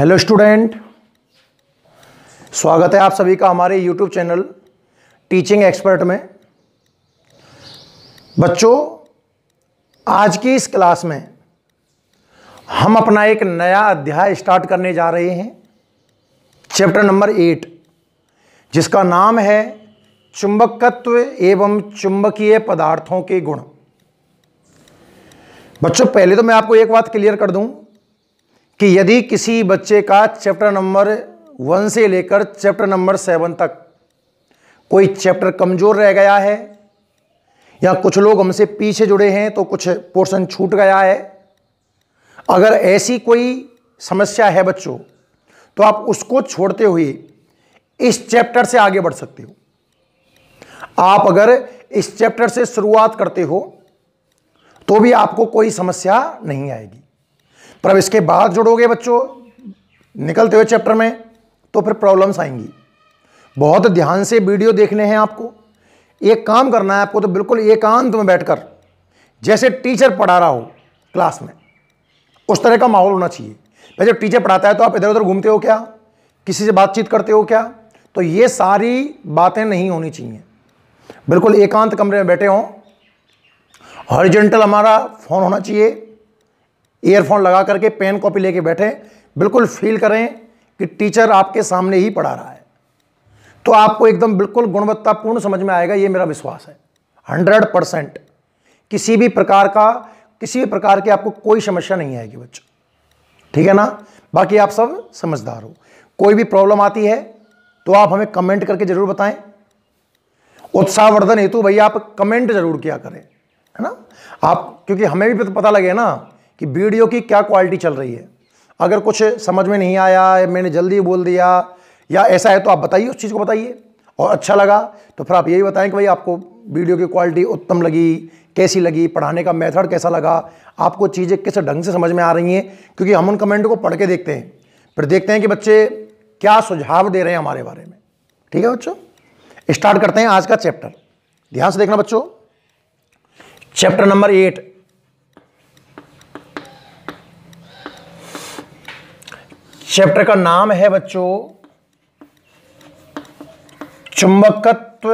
hello student स्वागत है आप सभी का हमारे यूट्यूब चैनल टीचिंग एक्सपर्ट में बच्चों आज की इस क्लास में हम अपना एक नया अध्याय स्टार्ट करने जा रहे हैं चैप्टर नंबर एट जिसका नाम है चुंबकत्व एवं चुंबकीय पदार्थों के गुण बच्चों पहले तो मैं आपको एक बात क्लियर कर दूं कि यदि किसी बच्चे का चैप्टर नंबर वन से लेकर चैप्टर नंबर सेवन तक कोई चैप्टर कमज़ोर रह गया है या कुछ लोग हमसे पीछे जुड़े हैं तो कुछ पोर्शन छूट गया है अगर ऐसी कोई समस्या है बच्चों तो आप उसको छोड़ते हुए इस चैप्टर से आगे बढ़ सकते हो आप अगर इस चैप्टर से शुरुआत करते हो तो भी आपको कोई समस्या नहीं आएगी पर अब इसके बाद जुड़ोगे बच्चों निकलते हुए चैप्टर में तो फिर प्रॉब्लम्स आएंगी बहुत ध्यान से वीडियो देखने हैं आपको एक काम करना है आपको तो बिल्कुल एकांत में बैठकर जैसे टीचर पढ़ा रहा हो क्लास में उस तरह का माहौल होना चाहिए भाई जब टीचर पढ़ाता है तो आप इधर उधर घूमते हो क्या किसी से बातचीत करते हो क्या तो ये सारी बातें नहीं होनी चाहिए बिल्कुल एकांत कमरे में बैठे हों हॉरिजेंटल हमारा फोन होना चाहिए ईयरफोन लगा करके पेन कॉपी लेके बैठे बिल्कुल फील करें कि टीचर आपके सामने ही पढ़ा रहा है तो आपको एकदम बिल्कुल गुणवत्तापूर्ण समझ में आएगा ये मेरा विश्वास है हंड्रेड परसेंट किसी भी प्रकार का किसी भी प्रकार की आपको कोई समस्या नहीं आएगी बच्चों ठीक है ना बाकी आप सब समझदार हो कोई भी प्रॉब्लम आती है तो आप हमें कमेंट करके जरूर बताएं उत्साहवर्धन हेतु भैया आप कमेंट जरूर किया करें है ना आप क्योंकि हमें भी पता लगे ना कि वीडियो की क्या क्वालिटी चल रही है अगर कुछ समझ में नहीं आया मैंने जल्दी बोल दिया या ऐसा है तो आप बताइए उस चीज़ को बताइए और अच्छा लगा तो फिर आप यही बताएं कि भाई आपको वीडियो की क्वालिटी उत्तम लगी कैसी लगी पढ़ाने का मेथड कैसा लगा आपको चीज़ें किस ढंग से समझ में आ रही हैं क्योंकि हम उन कमेंट को पढ़ के देखते हैं फिर देखते हैं कि बच्चे क्या सुझाव दे रहे हैं हमारे बारे में ठीक है बच्चों स्टार्ट करते हैं आज का चैप्टर ध्यान से देखना बच्चों चैप्टर नंबर एट चैप्टर का नाम है बच्चों चुंबकत्व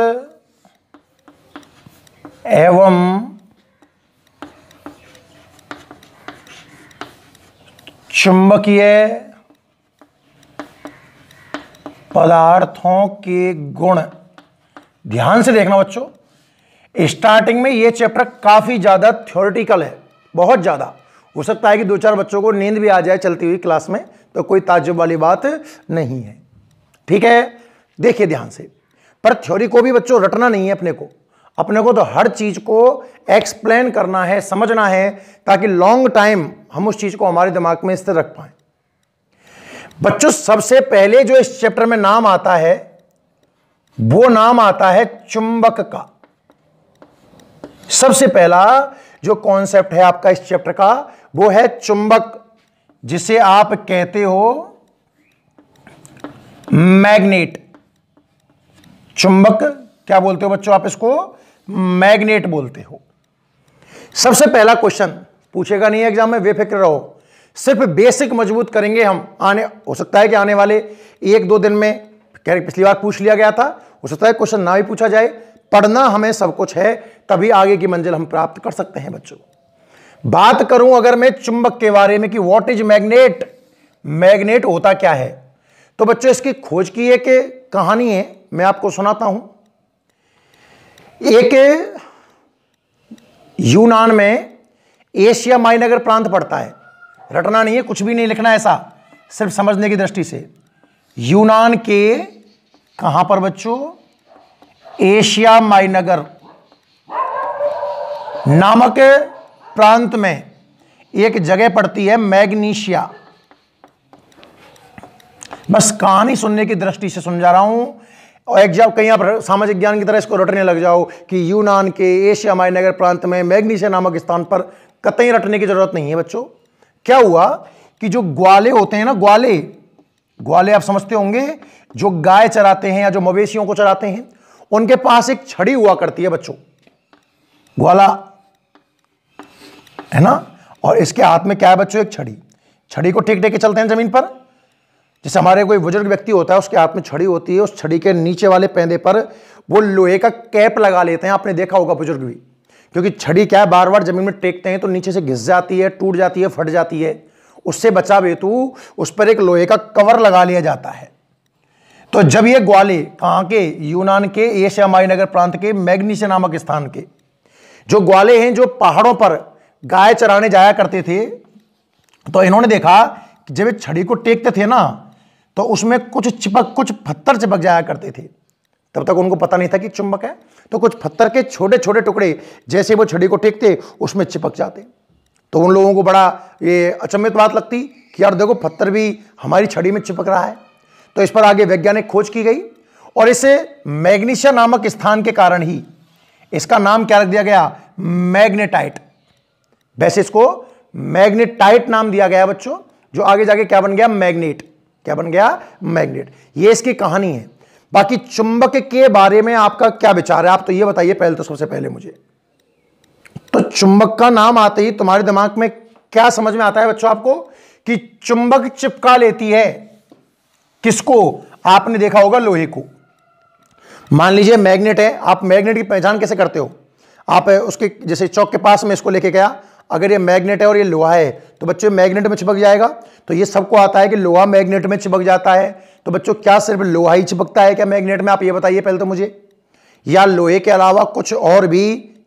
एवं चुंबकीय पदार्थों के गुण ध्यान से देखना बच्चों स्टार्टिंग में यह चैप्टर काफ़ी ज़्यादा थ्योरेटिकल है बहुत ज़्यादा हो सकता है कि दो चार बच्चों को नींद भी आ जाए चलती हुई क्लास में तो कोई ताजुब वाली बात नहीं है ठीक है देखिए ध्यान से पर थ्योरी को भी बच्चों रटना नहीं है अपने को अपने को तो हर चीज़ को एक्सप्लेन करना है समझना है ताकि लॉन्ग टाइम हम उस चीज़ को हमारे दिमाग में स्थिर रख पाए बच्चों सबसे पहले जो इस चैप्टर में नाम आता है वो नाम आता है चुंबक का सबसे पहला जो कॉन्सेप्ट है आपका इस चैप्टर का वो है चुंबक जिसे आप कहते हो मैग्नेट चुंबक क्या बोलते हो बच्चों आप इसको मैग्नेट बोलते हो सबसे पहला क्वेश्चन पूछेगा नहीं एग्जाम में बेफिक्र रहो सिर्फ बेसिक मजबूत करेंगे हम आने हो सकता है कि आने वाले एक दो दिन में कह रहे पिछली बार पूछ लिया गया था हो सकता है क्वेश्चन ना भी पूछा जाए पढ़ना हमें सब कुछ है तभी आगे की मंजिल हम प्राप्त कर सकते हैं बच्चों बात करूं अगर मैं चुंबक के बारे में कि व्हाट इज मैग्नेट मैग्नेट होता क्या है तो बच्चों इसकी खोज की एक कहानी है मैं आपको सुनाता हूं एक यूनान में एशिया माइनगर प्रांत पड़ता है रटना नहीं है कुछ भी नहीं लिखना ऐसा सिर्फ समझने की दृष्टि से यूनान के कहां पर बच्चों एशिया माइनगर नामक प्रांत में एक जगह पड़ती है मैग्नीशिया बस कहानी सुनने की दृष्टि से समझा रहा हूं और जब कहीं आप सामाजिक ज्ञान की तरह इसको रटने लग जाओ कि यूनान के एशिया महानगर प्रांत में मैग्नीशिया नामक स्थान पर कतई रटने की जरूरत नहीं है बच्चों क्या हुआ कि जो ग्वाले होते हैं ना ग्वाले ग्वाले आप समझते होंगे जो गाय चराते हैं या जो मवेशियों को चराते हैं उनके पास एक छड़ी हुआ करती है बच्चों ग्वाला है ना और इसके हाथ में क्या है बच्चों एक छड़ी छड़ी को टेक टेक के चलते हैं ज़मीन पर जैसे हमारे कोई बुजुर्ग व्यक्ति होता है उसके हाथ में छड़ी होती है उस छड़ी के नीचे वाले पैदे पर वो लोहे का कैप लगा लेते हैं आपने देखा होगा बुजुर्ग भी क्योंकि छड़ी क्या है बार बार ज़मीन में टेकते हैं तो नीचे से घिस जाती है टूट जाती है फट जाती है उससे बचाव हेतु उस पर एक लोहे का कवर लगा लिया जाता है तो जब ये ग्वाले कहां के यूनान के एशिया माई नगर प्रांत के मैग्नीशिया नामक स्थान के जो ग्वाले हैं जो पहाड़ों पर गाय चराने जाया करते थे तो इन्होंने देखा कि जब छड़ी को टेकते थे ना तो उसमें कुछ चिपक कुछ पत्थर चिपक जाया करते थे तब तक उनको पता नहीं था कि चुंबक है तो कुछ पत्थर के छोटे छोटे टुकड़े जैसे वो छड़ी को टेकते उसमें चिपक जाते तो उन लोगों को बड़ा ये अचंभित बात लगती कि यार देखो पत्थर भी हमारी छड़ी में चिपक रहा है तो इस पर आगे वैज्ञानिक खोज की गई और इसे मैग्नीशिया नामक स्थान के कारण ही इसका नाम क्या रख दिया गया मैग्नेटाइट वैसे इसको मैग्नेटाइट नाम दिया गया बच्चों जो आगे जाके क्या बन गया मैग्नेट क्या बन गया मैग्नेट ये इसकी कहानी है बाकी चुंबक के बारे में आपका क्या विचार है आप तो ये बताइए पहले तो सबसे पहले मुझे तो चुंबक का नाम आते ही तुम्हारे दिमाग में क्या समझ में आता है बच्चों आपको कि चुंबक चिपका लेती है किसको आपने देखा होगा लोहे को मान लीजिए मैग्नेट है आप मैग्नेट की पहचान कैसे करते हो आप उसके जैसे चौक के पास में इसको लेके गया अगर ये मैग्नेट है और ये लोहा है तो बच्चों मैग्नेट में चिपक जाएगा तो ये सबको आता है कि लोहा मैग्नेट में चिपक जाता है तो बच्चों क्या सिर्फ लोहा ही चिपकता है क्या मैग्नेट में आप ये बताइए पहले तो मुझे या लोहे के अलावा कुछ और भी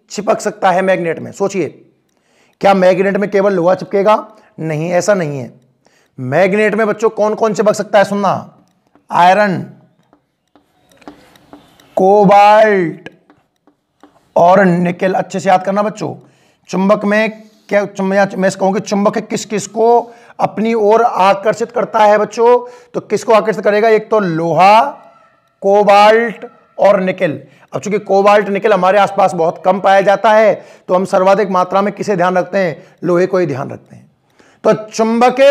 चिपक सकता है मैग्नेट में सोचिए क्या मैग्नेट में केवल लोहा चिपकेगा नहीं ऐसा नहीं है मैग्नेट में बच्चों कौन कौन चिपक सकता है सुनना आयरन कोबाल्ट और निकल अच्छे से याद करना बच्चों चुंबक में क्या मैं इसको कहूँगी चुंबक किस किस को अपनी ओर आकर्षित करता है बच्चों तो किसको आकर्षित करेगा एक तो लोहा कोबाल्ट और निकल अब चूंकि कोबाल्ट निकल हमारे आसपास बहुत कम पाया जाता है तो हम सर्वाधिक मात्रा में किसे ध्यान रखते हैं लोहे को ही ध्यान रखते हैं तो चुंबक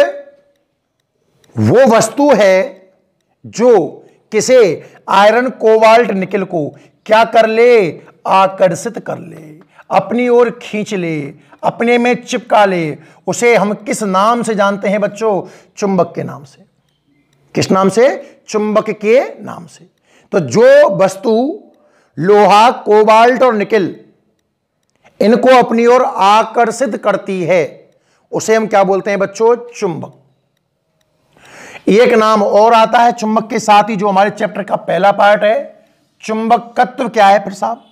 वो वस्तु है जो किसे आयरन कोबाल्ट निकल को क्या कर ले आकर्षित कर ले अपनी ओर खींच ले अपने में चिपका ले उसे हम किस नाम से जानते हैं बच्चों चुंबक के नाम से किस नाम से चुंबक के नाम से तो जो वस्तु लोहा कोबाल्ट और निकिल इनको अपनी ओर आकर्षित करती है उसे हम क्या बोलते हैं बच्चों चुंबक एक नाम और आता है चुंबक के साथ ही जो हमारे चैप्टर का पहला पार्ट है चुंबक तत्व क्या है फिर साहब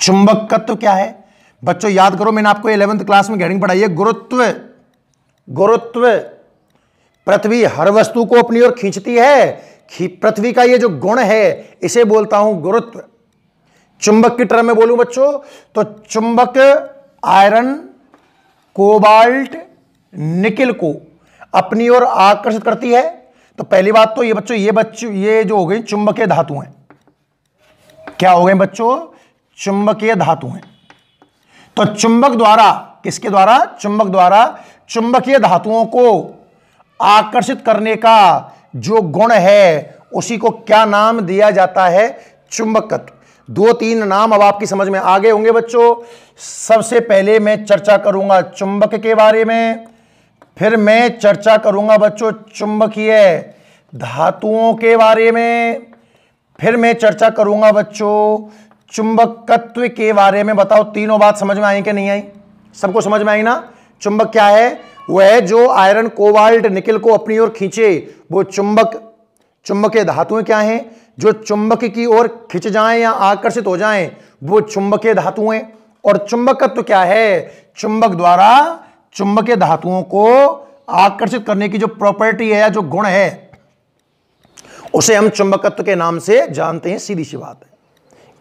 चुंबक तत्व क्या है बच्चों याद करो मैंने आपको इलेवंथ क्लास में हेडिंग पढ़ाई है गुरुत्व गुरुत्व पृथ्वी हर वस्तु को अपनी ओर खींचती है पृथ्वी का ये जो गुण है इसे बोलता हूं गुरुत्व चुंबक की टर्म में बोलूं बच्चों तो चुंबक आयरन कोबाल्ट निकिल को अपनी ओर आकर्षित करती है तो पहली बात तो ये बच्चों ये बच्चों ये जो हो गई चुंबकीय धातु हैं क्या हो गए बच्चों चुंबकीय धातु हैं तो चुंबक द्वारा किसके द्वारा चुंबक द्वारा चुंबकीय धातुओं को आकर्षित करने का जो गुण है उसी को क्या नाम दिया जाता है चुंबकत्व दो तीन नाम अब आपकी समझ में आगे होंगे बच्चों सबसे पहले मैं चर्चा करूंगा चुंबक के बारे में फिर मैं चर्चा करूंगा बच्चों चुंबकीय धातुओं के बारे में फिर मैं चर्चा करूंगा बच्चों चुंबकत्व के बारे में बताओ तीनों बात समझ में आई कि नहीं आई सबको समझ में आई ना चुंबक क्या है वह है जो आयरन कोबाल्ट निकल को अपनी ओर खींचे वो चुंबक चुंबक धातुएं क्या हैं जो चुंबक की ओर खिंच जाएं या आकर्षित हो जाएं वो धातु धातुएं और चुंबकत्व क्या है चुंबक द्वारा चुंबक धातुओं को आकर्षित करने की जो प्रॉपर्टी है या जो गुण है उसे हम चुंबकत्व के नाम से जानते हैं सीधी सी बात है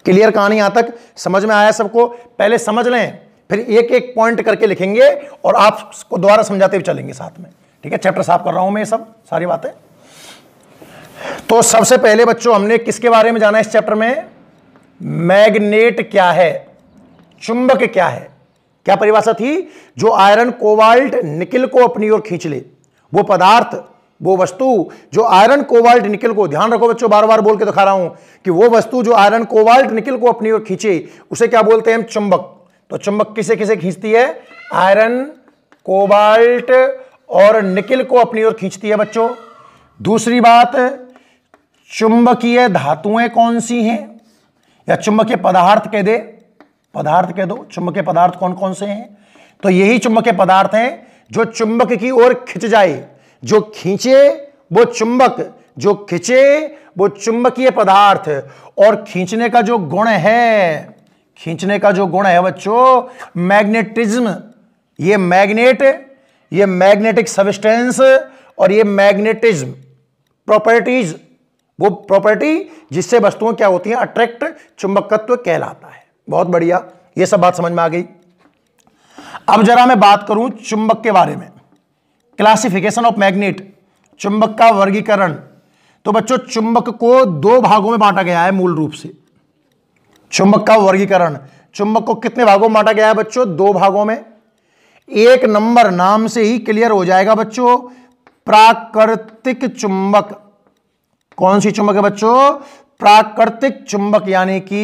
क्लियर कहानी यहां तक समझ में आया सबको पहले समझ लें फिर एक एक पॉइंट करके लिखेंगे और आपको दोबारा समझाते हुए चलेंगे साथ में ठीक है चैप्टर साफ कर रहा हूं मैं ये सब सारी बातें तो सबसे पहले बच्चों हमने किसके बारे में जाना इस चैप्टर में मैग्नेट क्या है चुंबक क्या है क्या परिभाषा थी जो आयरन कोवाल्ट निकिल को अपनी ओर खींच ले वो पदार्थ वो वस्तु जो आयरन कोवाल्ट निकल को ध्यान रखो बच्चों बार बार बोल के दिखा रहा हूं कि वो वस्तु जो आयरन कोवाल्ट निकल को अपनी ओर खींचे उसे क्या बोलते हैं चुंबक तो चुंबक किसे किसे खींचती है आयरन कोबाल्ट और निकल को अपनी ओर खींचती है बच्चों दूसरी बात चुंबकीय धातुएं कौन सी हैं या चुंबकीय पदार्थ कह दे पदार्थ कह दो चुंबकीय पदार्थ कौन कौन से हैं तो यही चुंबकीय पदार्थ हैं जो चुंबक की ओर खिंच जाए जो खींचे वो चुंबक जो खींचे वो चुंबकीय पदार्थ और खींचने का जो गुण है खींचने का जो गुण है बच्चों मैग्नेटिज्म ये मैग्नेट ये मैग्नेटिक सबिस्टेंस और ये मैग्नेटिज्म प्रॉपर्टीज वो प्रॉपर्टी जिससे वस्तुएं क्या होती हैं अट्रैक्ट चुंबकत्व कहलाता है बहुत बढ़िया ये सब बात समझ में आ गई अब जरा मैं बात करूं चुंबक के बारे में क्लासिफिकेशन ऑफ मैग्नेट चुंबक का वर्गीकरण तो बच्चों चुंबक को दो भागों में बांटा गया है मूल रूप से चुंबक का वर्गीकरण चुंबक को कितने भागों में बांटा गया है बच्चों दो भागों में एक नंबर नाम से ही क्लियर हो जाएगा बच्चों प्राकृतिक चुंबक कौन सी चुंबक है बच्चों प्राकृतिक चुंबक यानी कि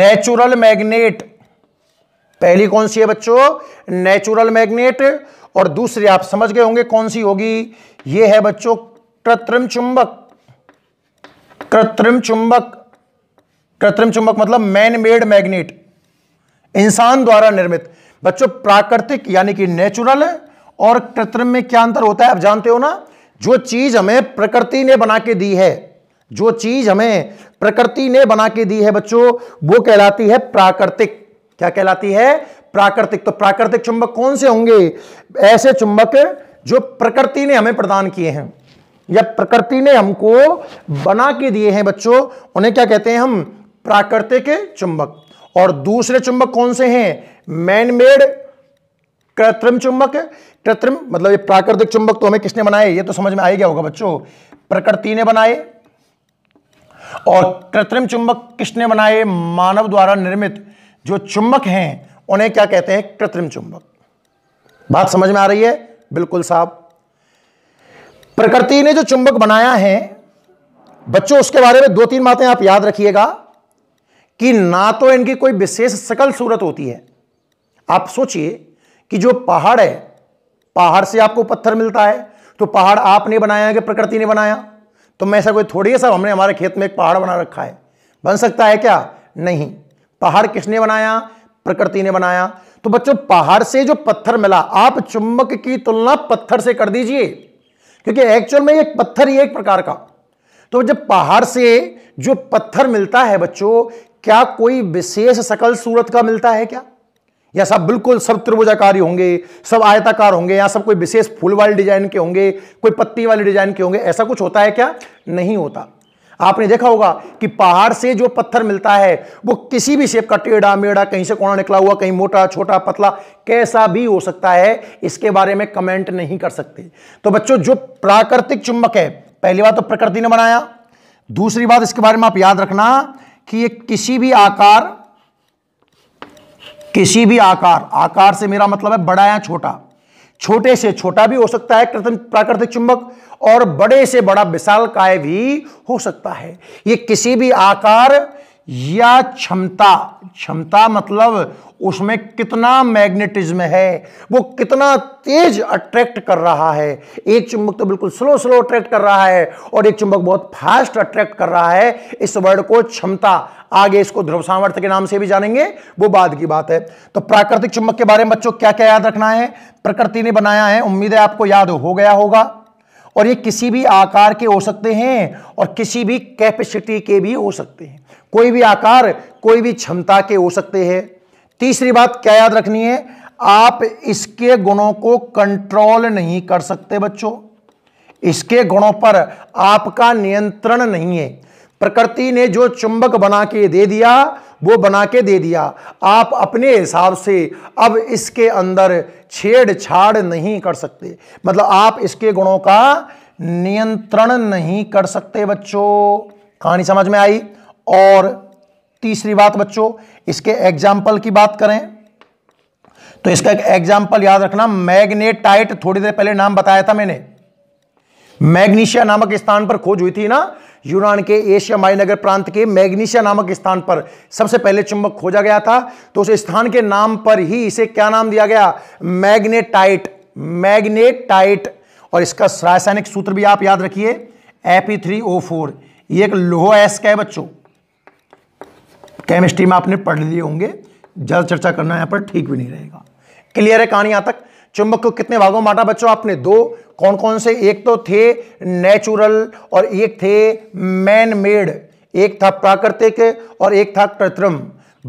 नेचुरल मैग्नेट पहली कौन सी है बच्चों नेचुरल मैग्नेट और दूसरी आप समझ गए होंगे कौन सी होगी ये है बच्चों कृत्रिम चुंबक कृत्रिम चुंबक कृत्रिम चुंबक मतलब मैन मेड मैग्नेट इंसान द्वारा निर्मित बच्चों प्राकृतिक यानी कि नेचुरल और कृत्रिम में क्या अंतर होता है आप जानते हो ना जो चीज हमें प्रकृति ने बना के दी है जो चीज हमें प्रकृति ने बना के दी है बच्चों वो कहलाती है प्राकृतिक क्या कहलाती है प्राकृतिक तो प्राकृतिक चुंबक कौन से होंगे ऐसे चुंबक जो प्रकृति ने हमें प्रदान किए हैं या प्रकृति ने हमको बना के दिए हैं बच्चों उन्हें क्या कहते हैं हम प्राकृतिक चुंबक और दूसरे चुंबक कौन से हैं मैन मेड कृत्रिम चुंबक कृत्रिम मतलब ये प्राकृतिक चुंबक तो हमें किसने बनाए ये तो समझ में आ गया होगा बच्चों प्रकृति ने बनाए और कृत्रिम चुंबक किसने बनाए मानव द्वारा निर्मित जो चुंबक हैं उन्हें क्या कहते हैं कृत्रिम चुंबक बात समझ में आ रही है बिल्कुल साहब प्रकृति ने जो चुंबक बनाया है बच्चों उसके बारे में दो तीन बातें आप याद रखिएगा कि ना तो इनकी कोई विशेष सकल सूरत होती है आप सोचिए कि जो पहाड़ है पहाड़ से आपको पत्थर मिलता है तो पहाड़ आपने बनाया है कि प्रकृति ने बनाया तो मैं ऐसा कोई थोड़ी है साहब हमने हमारे खेत में एक पहाड़ बना रखा है बन सकता है क्या नहीं पहाड़ किसने बनाया प्रकृति ने बनाया तो बच्चों पहाड़ से जो पत्थर मिला आप चुंबक की तुलना पत्थर से कर दीजिए क्योंकि एक्चुअल में एक पत्थर ही एक प्रकार का तो जब पहाड़ से जो पत्थर मिलता है बच्चों क्या कोई विशेष सकल सूरत का मिलता है क्या या सब बिल्कुल सब त्रिभुजाकारी होंगे सब आयताकार होंगे या सब कोई विशेष फूल वाले डिजाइन के होंगे कोई पत्ती वाले डिजाइन के होंगे ऐसा कुछ होता है क्या नहीं होता आपने देखा होगा कि पहाड़ से जो पत्थर मिलता है वो किसी भी शेप का टेढ़ा मेढ़ा कहीं से कोना निकला हुआ कहीं मोटा छोटा पतला कैसा भी हो सकता है इसके बारे में कमेंट नहीं कर सकते तो बच्चों जो प्राकृतिक चुंबक है पहली बात तो प्रकृति ने बनाया दूसरी बात इसके बारे में आप याद रखना कि ये किसी भी आकार किसी भी आकार आकार से मेरा मतलब है बड़ा या छोटा छोटे से छोटा भी हो सकता है प्राकृतिक चुंबक और बड़े से बड़ा विशाल काय भी हो सकता है ये किसी भी आकार या क्षमता क्षमता मतलब उसमें कितना मैग्नेटिज्म है वो कितना तेज अट्रैक्ट कर रहा है एक चुंबक तो बिल्कुल स्लो स्लो अट्रैक्ट कर रहा है और एक चुंबक बहुत फास्ट अट्रैक्ट कर रहा है इस वर्ड को क्षमता आगे इसको ध्रुव सामर्थ्य के नाम से भी जानेंगे वो बाद की बात है तो प्राकृतिक चुंबक के बारे में बच्चों क्या क्या याद रखना है प्रकृति ने बनाया है उम्मीद है आपको याद हो गया होगा और ये किसी भी आकार के हो सकते हैं और किसी भी कैपेसिटी के भी हो सकते हैं कोई भी आकार कोई भी क्षमता के हो सकते हैं तीसरी बात क्या याद रखनी है आप इसके गुणों को कंट्रोल नहीं कर सकते बच्चों इसके गुणों पर आपका नियंत्रण नहीं है प्रकृति ने जो चुंबक बना के दे दिया वो बना के दे दिया आप अपने हिसाब से अब इसके अंदर छेड़छाड़ नहीं कर सकते मतलब आप इसके गुणों का नियंत्रण नहीं कर सकते बच्चों कहानी समझ में आई और तीसरी बात बच्चों इसके एग्जाम्पल की बात करें तो इसका एक एग्जाम्पल याद रखना मैग्नेटाइट थोड़ी देर पहले नाम बताया था मैंने मैग्नीशिया नामक स्थान पर खोज हुई थी ना यूनान के एशिया माइनगर प्रांत के मैग्नीशिया नामक स्थान पर सबसे पहले चुंबक खोजा गया था तो उस स्थान के नाम पर ही इसे क्या नाम दिया गया मैग्नेटाइट मैग्नेटाइट और इसका रासायनिक सूत्र भी आप याद रखिए एपी थ्री ओ फोर ये एक लोहो एस्क है बच्चों केमिस्ट्री में आपने पढ़ लिए होंगे ज़्यादा चर्चा करना यहां पर ठीक भी नहीं रहेगा क्लियर है कहानी यहां तक चुंबक को कितने भागों में बांटा बच्चों आपने दो कौन कौन से एक तो थे नेचुरल और एक थे मैन मेड एक था प्राकृतिक और एक था कृत्रिम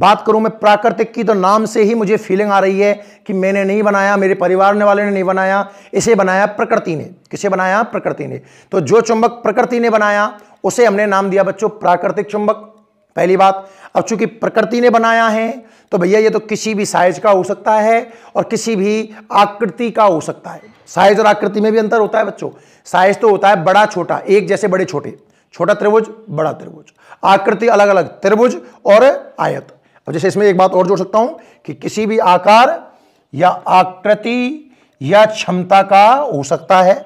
बात करूं मैं प्राकृतिक की तो नाम से ही मुझे फीलिंग आ रही है कि मैंने नहीं बनाया मेरे परिवार ने वाले ने नहीं बनाया इसे बनाया प्रकृति ने किसे बनाया प्रकृति ने तो जो चुंबक प्रकृति ने बनाया उसे हमने नाम दिया बच्चों प्राकृतिक चुंबक पहली बात अब चूंकि प्रकृति ने बनाया है तो भैया ये तो किसी भी साइज का हो सकता है और किसी भी आकृति का हो सकता है साइज और आकृति में भी अंतर होता है बच्चों साइज तो होता है बड़ा छोटा एक जैसे बड़े छोटे छोटा त्रिभुज बड़ा त्रिभुज आकृति अलग अलग त्रिभुज और आयत अब जैसे इसमें एक बात और जोड़ सकता हूं कि किसी भी आकार या आकृति या क्षमता का हो सकता है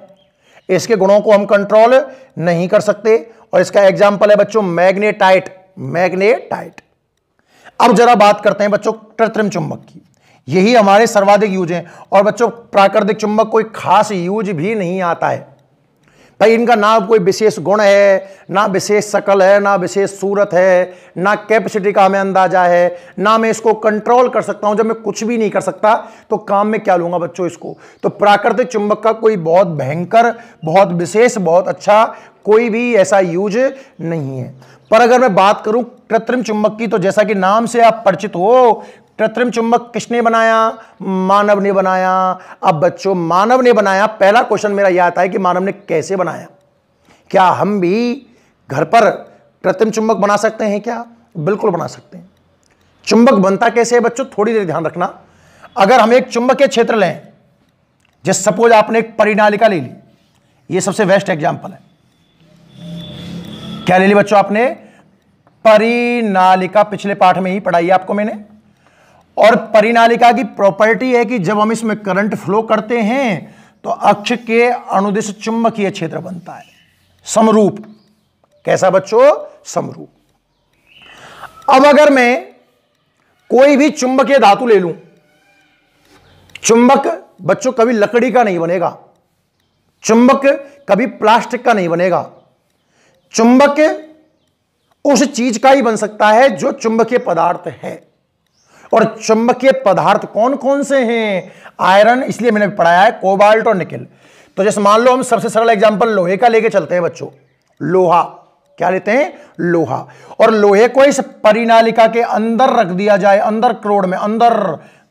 इसके गुणों को हम कंट्रोल नहीं कर सकते और इसका एग्जाम्पल है बच्चों मैग्नेटाइट मैग्नेटाइट अब जरा बात करते हैं बच्चों कृत्रिम चुंबक की यही हमारे सर्वाधिक यूज है और बच्चों प्राकृतिक चुंबक कोई खास यूज भी नहीं आता है भाई इनका ना कोई विशेष गुण है ना विशेष सकल है ना विशेष सूरत है ना कैपेसिटी का हमें अंदाजा है ना मैं इसको कंट्रोल कर सकता हूं जब मैं कुछ भी नहीं कर सकता तो काम में क्या लूंगा बच्चों इसको तो प्राकृतिक चुंबक का कोई बहुत भयंकर बहुत विशेष बहुत अच्छा कोई भी ऐसा यूज नहीं है पर अगर मैं बात करूं कृत्रिम चुंबक की तो जैसा कि नाम से आप परिचित हो कृत्रिम चुंबक किसने बनाया मानव ने बनाया अब बच्चों मानव ने बनाया पहला क्वेश्चन मेरा यह आता है कि मानव ने कैसे बनाया क्या हम भी घर पर कृत्रिम चुंबक बना सकते हैं क्या बिल्कुल बना सकते हैं चुंबक बनता कैसे है बच्चों थोड़ी देर ध्यान रखना अगर हम एक के क्षेत्र लें जैसे सपोज आपने एक परिनालिका ले ली ये सबसे बेस्ट एग्जाम्पल है क्या ले ली बच्चों आपने परिनालिका पिछले पाठ में ही पढ़ाई आपको मैंने और परिनालिका की प्रॉपर्टी है कि जब हम इसमें करंट फ्लो करते हैं तो अक्ष के अनुदिश चुंबकीय क्षेत्र बनता है समरूप कैसा बच्चों समरूप अब अगर मैं कोई भी चुंबकीय धातु ले लूं चुंबक बच्चों कभी लकड़ी का नहीं बनेगा चुंबक कभी प्लास्टिक का नहीं बनेगा चुंबक उस चीज का ही बन सकता है जो चुंबकीय पदार्थ है और चुंबकीय पदार्थ कौन कौन से हैं आयरन इसलिए मैंने पढ़ाया है कोबाल्ट और निकिल तो जैसे मान लो हम सबसे सरल एग्जांपल लोहे का लेके चलते हैं बच्चों लोहा क्या लेते हैं लोहा और लोहे को इस परिनालिका के अंदर रख दिया जाए अंदर क्रोड में अंदर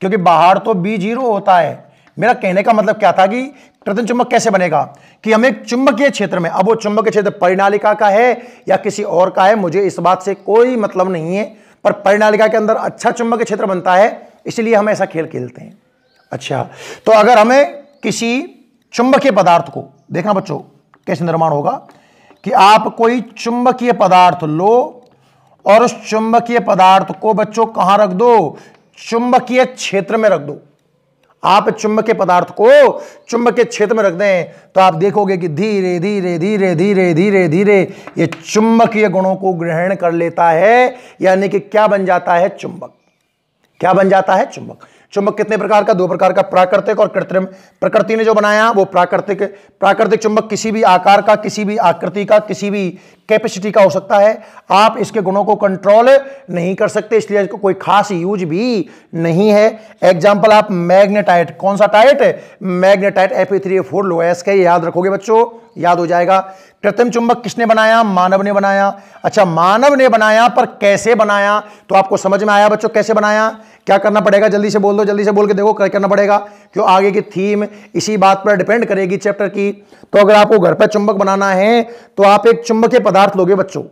क्योंकि बाहर तो बी जीरो होता है मेरा कहने का मतलब क्या था कि कृत्रिम चुंबक कैसे बनेगा कि हमें चुंबकीय क्षेत्र में अब वो चुंबकीय क्षेत्र परिणालिका का है या किसी और का है मुझे इस बात से कोई मतलब नहीं है पर परिणालिका के अंदर अच्छा चुंबकीय क्षेत्र बनता है इसलिए हम ऐसा खेल खेलते हैं अच्छा तो अगर हमें किसी चुंबकीय पदार्थ को देखना बच्चों कैसे निर्माण होगा कि आप कोई चुंबकीय पदार्थ लो और उस चुंबकीय पदार्थ को बच्चों कहां रख दो चुंबकीय क्षेत्र में रख दो आप के पदार्थ को के क्षेत्र में रख दें तो आप देखोगे कि धीरे धीरे धीरे धीरे धीरे धीरे ये चुंबकीय गुणों को ग्रहण कर लेता है यानी कि क्या बन जाता है चुंबक क्या बन जाता है चुंबक चुंबक कितने प्रकार का दो प्रकार का प्राकृतिक और कृत्रिम प्रकृति ने जो बनाया वो प्राकृतिक प्राकृतिक चुंबक किसी भी आकार का किसी भी आकृति का किसी भी कैपेसिटी का हो सकता है आप इसके गुणों को कंट्रोल नहीं कर सकते इसलिए इसको कोई खास यूज भी नहीं है एग्जाम्पल आप मैग्नेटाइट कौन सा टाइट magnetite F A three four लो एस का याद रखोगे बच्चों याद हो जाएगा कृत्रिम चुंबक किसने बनाया मानव ने बनाया अच्छा मानव ने बनाया पर कैसे बनाया तो आपको समझ में आया बच्चों कैसे बनाया क्या करना पड़ेगा जल्दी से बोल दो जल्दी से बोल के देखो क्या करना पड़ेगा क्यों आगे की थीम इसी बात पर डिपेंड करेगी चैप्टर की तो अगर आपको घर पर चुंबक बनाना है तो आप एक चुंबकीय पदार्थ लोगे बच्चों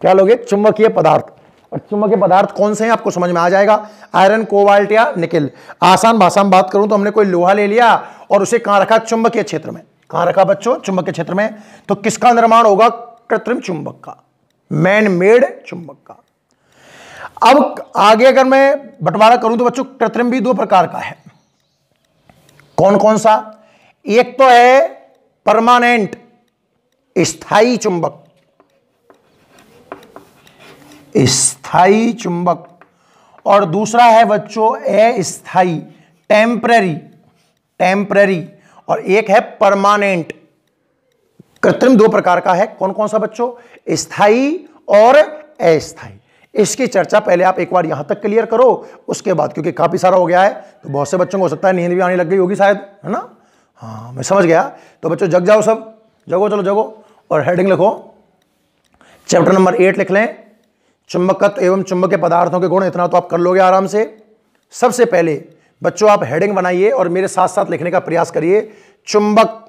क्या लोगे चुंबकीय पदार्थ और चुंबकीय पदार्थ कौन से हैं आपको समझ में आ जाएगा आयरन कोवाल्ट या निकिल आसान भाषा में बात करूं तो हमने कोई लोहा ले लिया और उसे कहां रखा चुंबकीय क्षेत्र में कहां रखा बच्चों चुंबकीय क्षेत्र में तो किसका निर्माण होगा कृत्रिम चुंबक का मैन मेड चुंबक का अब आगे अगर मैं बंटवारा करूं तो बच्चों कृत्रिम भी दो प्रकार का है कौन कौन सा एक तो है परमानेंट स्थाई चुंबक स्थाई चुंबक और दूसरा है बच्चों अस्थाई टेम्प्रेरी टेम्प्रेरी और एक है परमानेंट कृत्रिम दो प्रकार का है कौन कौन सा बच्चों स्थाई और अस्थाई इसकी चर्चा पहले आप एक बार यहां तक क्लियर करो उसके बाद क्योंकि काफ़ी सारा हो गया है तो बहुत से बच्चों को हो सकता है नींद भी आने लग गई होगी शायद है ना हाँ मैं समझ गया तो बच्चों जग जाओ सब जगो चलो जगो और हेडिंग लिखो चैप्टर नंबर एट लिख लें चुंबकत्व एवं चुंबक के पदार्थों के गुण इतना तो आप कर लोगे आराम से सबसे पहले बच्चों आप हेडिंग बनाइए और मेरे साथ साथ लिखने का प्रयास करिए चुंबक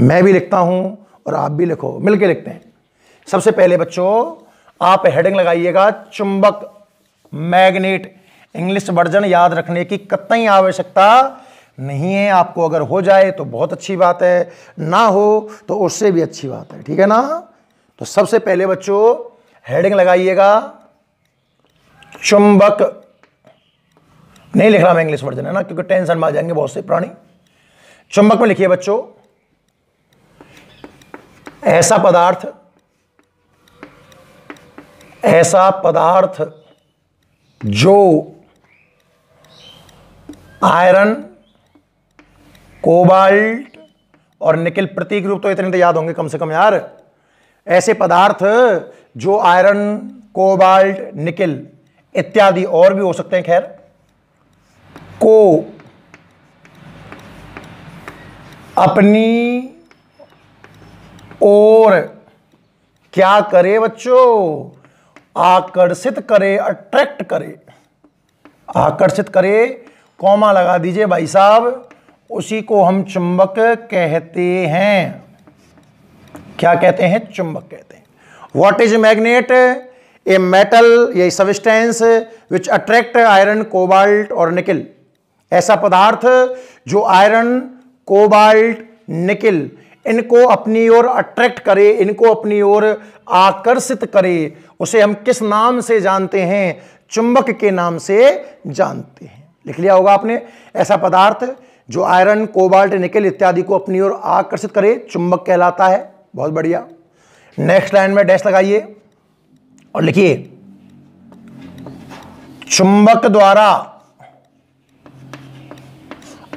मैं भी लिखता हूं और आप भी लिखो मिलके लिखते हैं सबसे पहले बच्चों आप हेडिंग लगाइएगा चुंबक मैग्नेट इंग्लिश वर्जन याद रखने की कतई आवश्यकता नहीं है आपको अगर हो जाए तो बहुत अच्छी बात है ना हो तो उससे भी अच्छी बात है ठीक है ना तो सबसे पहले बच्चों हेडिंग लगाइएगा चुंबक नहीं लिख रहा मैं इंग्लिश वर्जन है ना क्योंकि टेंशन में आ जाएंगे बहुत से प्राणी चुंबक में लिखिए बच्चों ऐसा पदार्थ ऐसा पदार्थ जो आयरन कोबाल्ट और निकिल प्रतीक रूप तो इतने तो याद होंगे कम से कम यार ऐसे पदार्थ जो आयरन कोबाल्ट निकिल इत्यादि और भी हो सकते हैं खैर को अपनी और क्या करे बच्चों आकर्षित करे अट्रैक्ट करे आकर्षित करे कॉमा लगा दीजिए भाई साहब उसी को हम चुंबक कहते हैं क्या कहते हैं चुंबक कहते हैं what is magnet a metal या substance which attract iron cobalt और निकिल ऐसा पदार्थ जो आयरन कोबाल्ट निकिल इनको अपनी ओर अट्रैक्ट करे इनको अपनी ओर आकर्षित करे उसे हम किस नाम से जानते हैं चुंबक के नाम से जानते हैं लिख लिया होगा आपने ऐसा पदार्थ जो आयरन कोबाल्ट निकल इत्यादि को अपनी ओर आकर्षित करे चुंबक कहलाता है बहुत बढ़िया नेक्स्ट लाइन में डैश लगाइए और लिखिए चुंबक द्वारा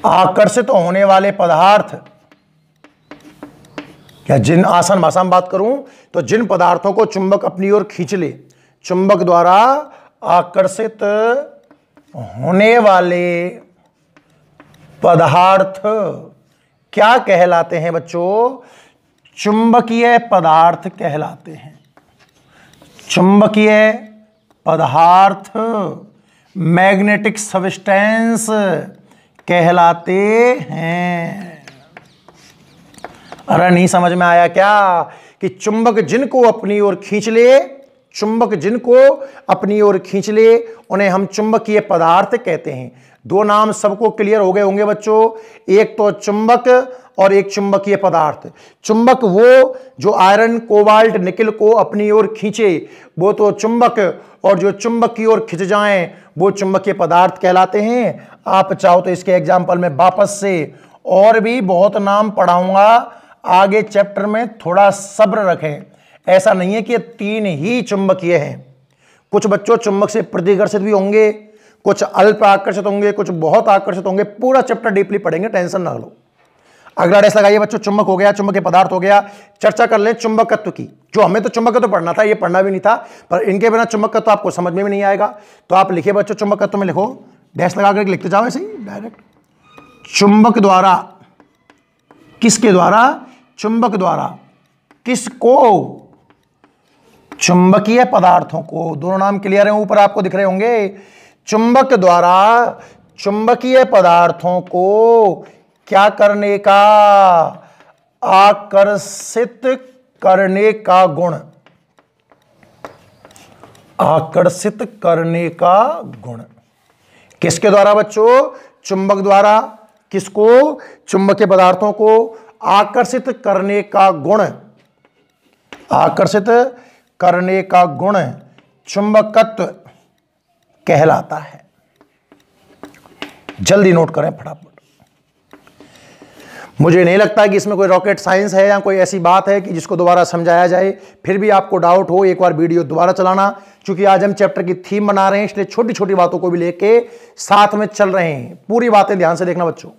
आकर्षित होने वाले पदार्थ या जिन आसन भाषा में बात करूं तो जिन पदार्थों को चुंबक अपनी ओर खींच ले चुंबक द्वारा आकर्षित होने वाले पदार्थ क्या कहलाते हैं बच्चों चुंबकीय पदार्थ कहलाते हैं चुंबकीय पदार्थ मैग्नेटिक सबस्टेंस कहलाते हैं अरे नहीं समझ में आया क्या कि चुंबक जिनको अपनी ओर खींच ले चुंबक जिनको अपनी ओर खींच ले उन्हें हम चुंबकीय पदार्थ कहते हैं दो नाम सबको क्लियर हो गए होंगे बच्चों एक तो चुंबक और एक चुंबकीय पदार्थ चुंबक वो जो आयरन कोबाल्ट निकिल को अपनी ओर खींचे वो तो चुंबक और जो चुंबक की ओर खिंच जाएं वो चुंबकीय पदार्थ कहलाते हैं आप चाहो तो इसके एग्जाम्पल में वापस से और भी बहुत नाम पढ़ाऊंगा आगे चैप्टर में थोड़ा सब्र रखें ऐसा नहीं है कि तीन ही चुंबकीय हैं कुछ बच्चों चुंबक से प्रतिकर्षित भी होंगे कुछ अल्प आकर्षित होंगे कुछ बहुत आकर्षित होंगे पूरा चैप्टर डीपली पढ़ेंगे टेंशन ना लो अगला डेस्क लगाइए बच्चों चुंबक हो गया चुंबकीय पदार्थ हो गया चर्चा कर लें चुंबकत्व की जो हमें तो चुंबकत्व तो पढ़ना था ये पढ़ना भी नहीं था पर इनके बिना चुंबकत्व आपको समझ में भी नहीं आएगा तो आप लिखिए बच्चों चुंबकत्व में लिखो डैश लगा करके लिखते जाओ ऐसे ही डायरेक्ट चुंबक द्वारा किसके द्वारा चुंबक द्वारा किसको चुंबकीय पदार्थों को दोनों नाम क्लियर है ऊपर आपको दिख रहे होंगे चुंबक द्वारा चुंबकीय पदार्थों को क्या करने का आकर्षित करने का गुण आकर्षित करने का गुण किसके द्वारा बच्चों चुंबक द्वारा किसको चुंबकीय पदार्थों को आकर्षित करने का गुण आकर्षित करने का गुण चुंबकत्व कहलाता है जल्दी नोट करें फटाफट मुझे नहीं लगता कि इसमें कोई रॉकेट साइंस है या कोई ऐसी बात है कि जिसको दोबारा समझाया जाए फिर भी आपको डाउट हो एक बार वीडियो दोबारा चलाना क्योंकि आज हम चैप्टर की थीम बना रहे हैं इसलिए छोटी छोटी बातों को भी लेके साथ में चल रहे हैं पूरी बातें ध्यान से देखना बच्चों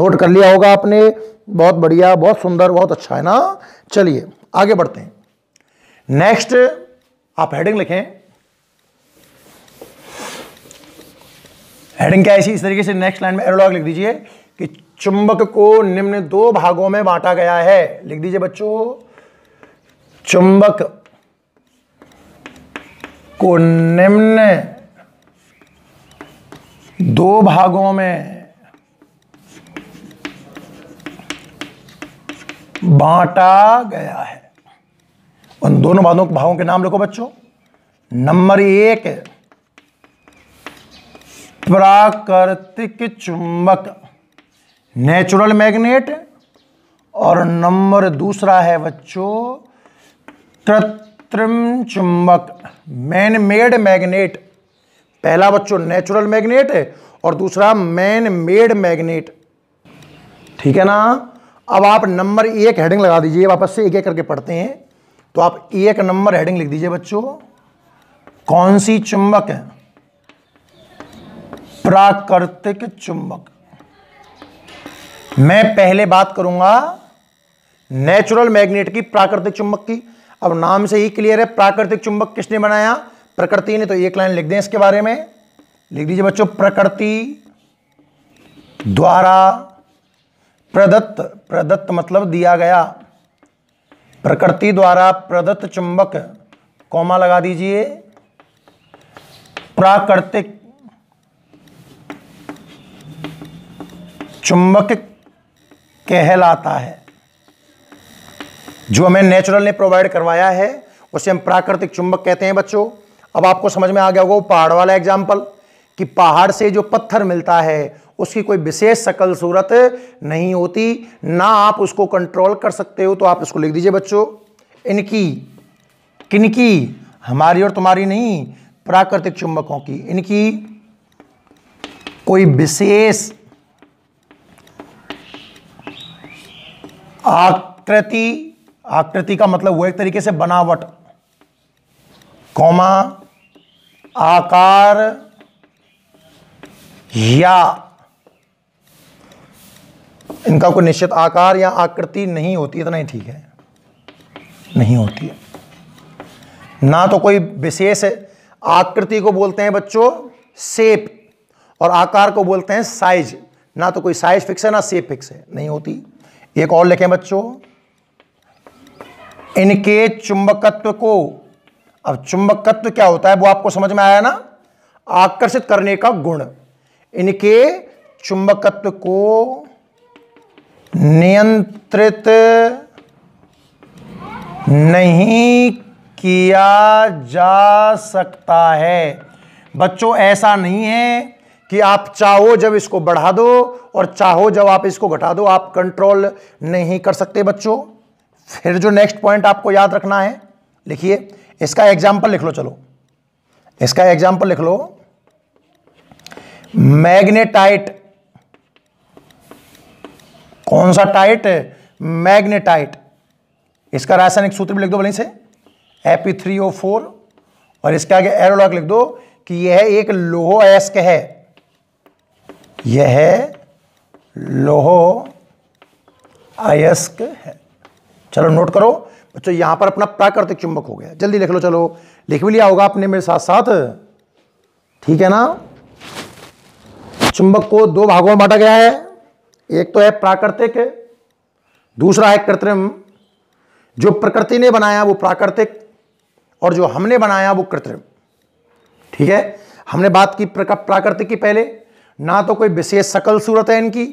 नोट कर लिया होगा आपने बहुत बढ़िया बहुत सुंदर बहुत अच्छा है ना चलिए आगे बढ़ते हैं नेक्स्ट आप हेडिंग लिखें हेडिंग क्या ऐसी इस तरीके से नेक्स्ट लाइन में एरोलॉग लिख दीजिए कि चुंबक को निम्न दो भागों में बांटा गया है लिख दीजिए बच्चों चुंबक को निम्न दो भागों में बांटा गया है उन दोनों भावों भावों के नाम लिखो बच्चों नंबर एक प्राकृतिक चुंबक नेचुरल मैग्नेट और नंबर दूसरा है बच्चों कृत्रिम चुंबक मैन मेड मैग्नेट पहला बच्चों नेचुरल मैग्नेट और दूसरा मैन मेड मैग्नेट ठीक है ना अब आप नंबर एक हेडिंग लगा दीजिए वापस से एक एक करके पढ़ते हैं तो आप एक नंबर हेडिंग लिख दीजिए बच्चों कौन सी चुंबक है प्राकृतिक चुंबक मैं पहले बात करूंगा नेचुरल मैग्नेट की प्राकृतिक चुंबक की अब नाम से ही क्लियर है प्राकृतिक चुंबक किसने बनाया प्रकृति ने तो एक लाइन लिख दें इसके बारे में लिख दीजिए बच्चों प्रकृति द्वारा प्रदत्त प्रदत्त मतलब दिया गया प्रकृति द्वारा प्रदत्त चुंबक कौमा लगा दीजिए प्राकृतिक चुंबक कहलाता है जो हमें नेचुरल ने प्रोवाइड करवाया है उसे हम प्राकृतिक चुंबक कहते हैं बच्चों अब आपको समझ में आ गया होगा वो पहाड़ वाला एग्जाम्पल कि पहाड़ से जो पत्थर मिलता है उसकी कोई विशेष शकल सूरत नहीं होती ना आप उसको कंट्रोल कर सकते हो तो आप इसको लिख दीजिए बच्चों इनकी किनकी हमारी और तुम्हारी नहीं प्राकृतिक चुंबकों की इनकी कोई विशेष आकृति आकृति का मतलब वो एक तरीके से बनावट कौमा आकार या इनका कोई निश्चित आकार या आकृति नहीं होती इतना ही ठीक है नहीं होती है ना तो कोई विशेष आकृति को बोलते हैं बच्चों सेप और आकार को बोलते हैं साइज ना तो कोई साइज फिक्स है ना सेप फिक्स है नहीं होती एक और लिखें बच्चों इनके चुंबकत्व को अब चुंबकत्व क्या होता है वो आपको समझ में आया ना आकर्षित करने का गुण इनके चुंबकत्व को नियंत्रित नहीं किया जा सकता है बच्चों ऐसा नहीं है कि आप चाहो जब इसको बढ़ा दो और चाहो जब आप इसको घटा दो आप कंट्रोल नहीं कर सकते बच्चों फिर जो नेक्स्ट पॉइंट आपको याद रखना है लिखिए इसका एग्जाम्पल लिख लो चलो इसका एग्जाम्पल लिख लो मैग्नेटाइट कौन सा टाइट मैग्नेटाइट इसका रासायनिक सूत्र भी लिख दो वहीं से एपी थ्री ओ फोर और इसके आगे एरोलॉक लिख दो कि यह एक लोहो एस्क है यह लोहो अयस्क है चलो नोट करो बच्चों यहां पर अपना प्राकृतिक चुंबक हो गया जल्दी लिख लो चलो लिख भी लिया होगा आपने मेरे साथ साथ ठीक है ना चुंबक को दो भागों में बांटा गया है एक तो है प्राकृतिक दूसरा है कृत्रिम जो प्रकृति ने बनाया वो प्राकृतिक और जो हमने बनाया वो कृत्रिम ठीक है हमने बात की प्राकृतिक की पहले ना तो कोई विशेष सकल सूरत है इनकी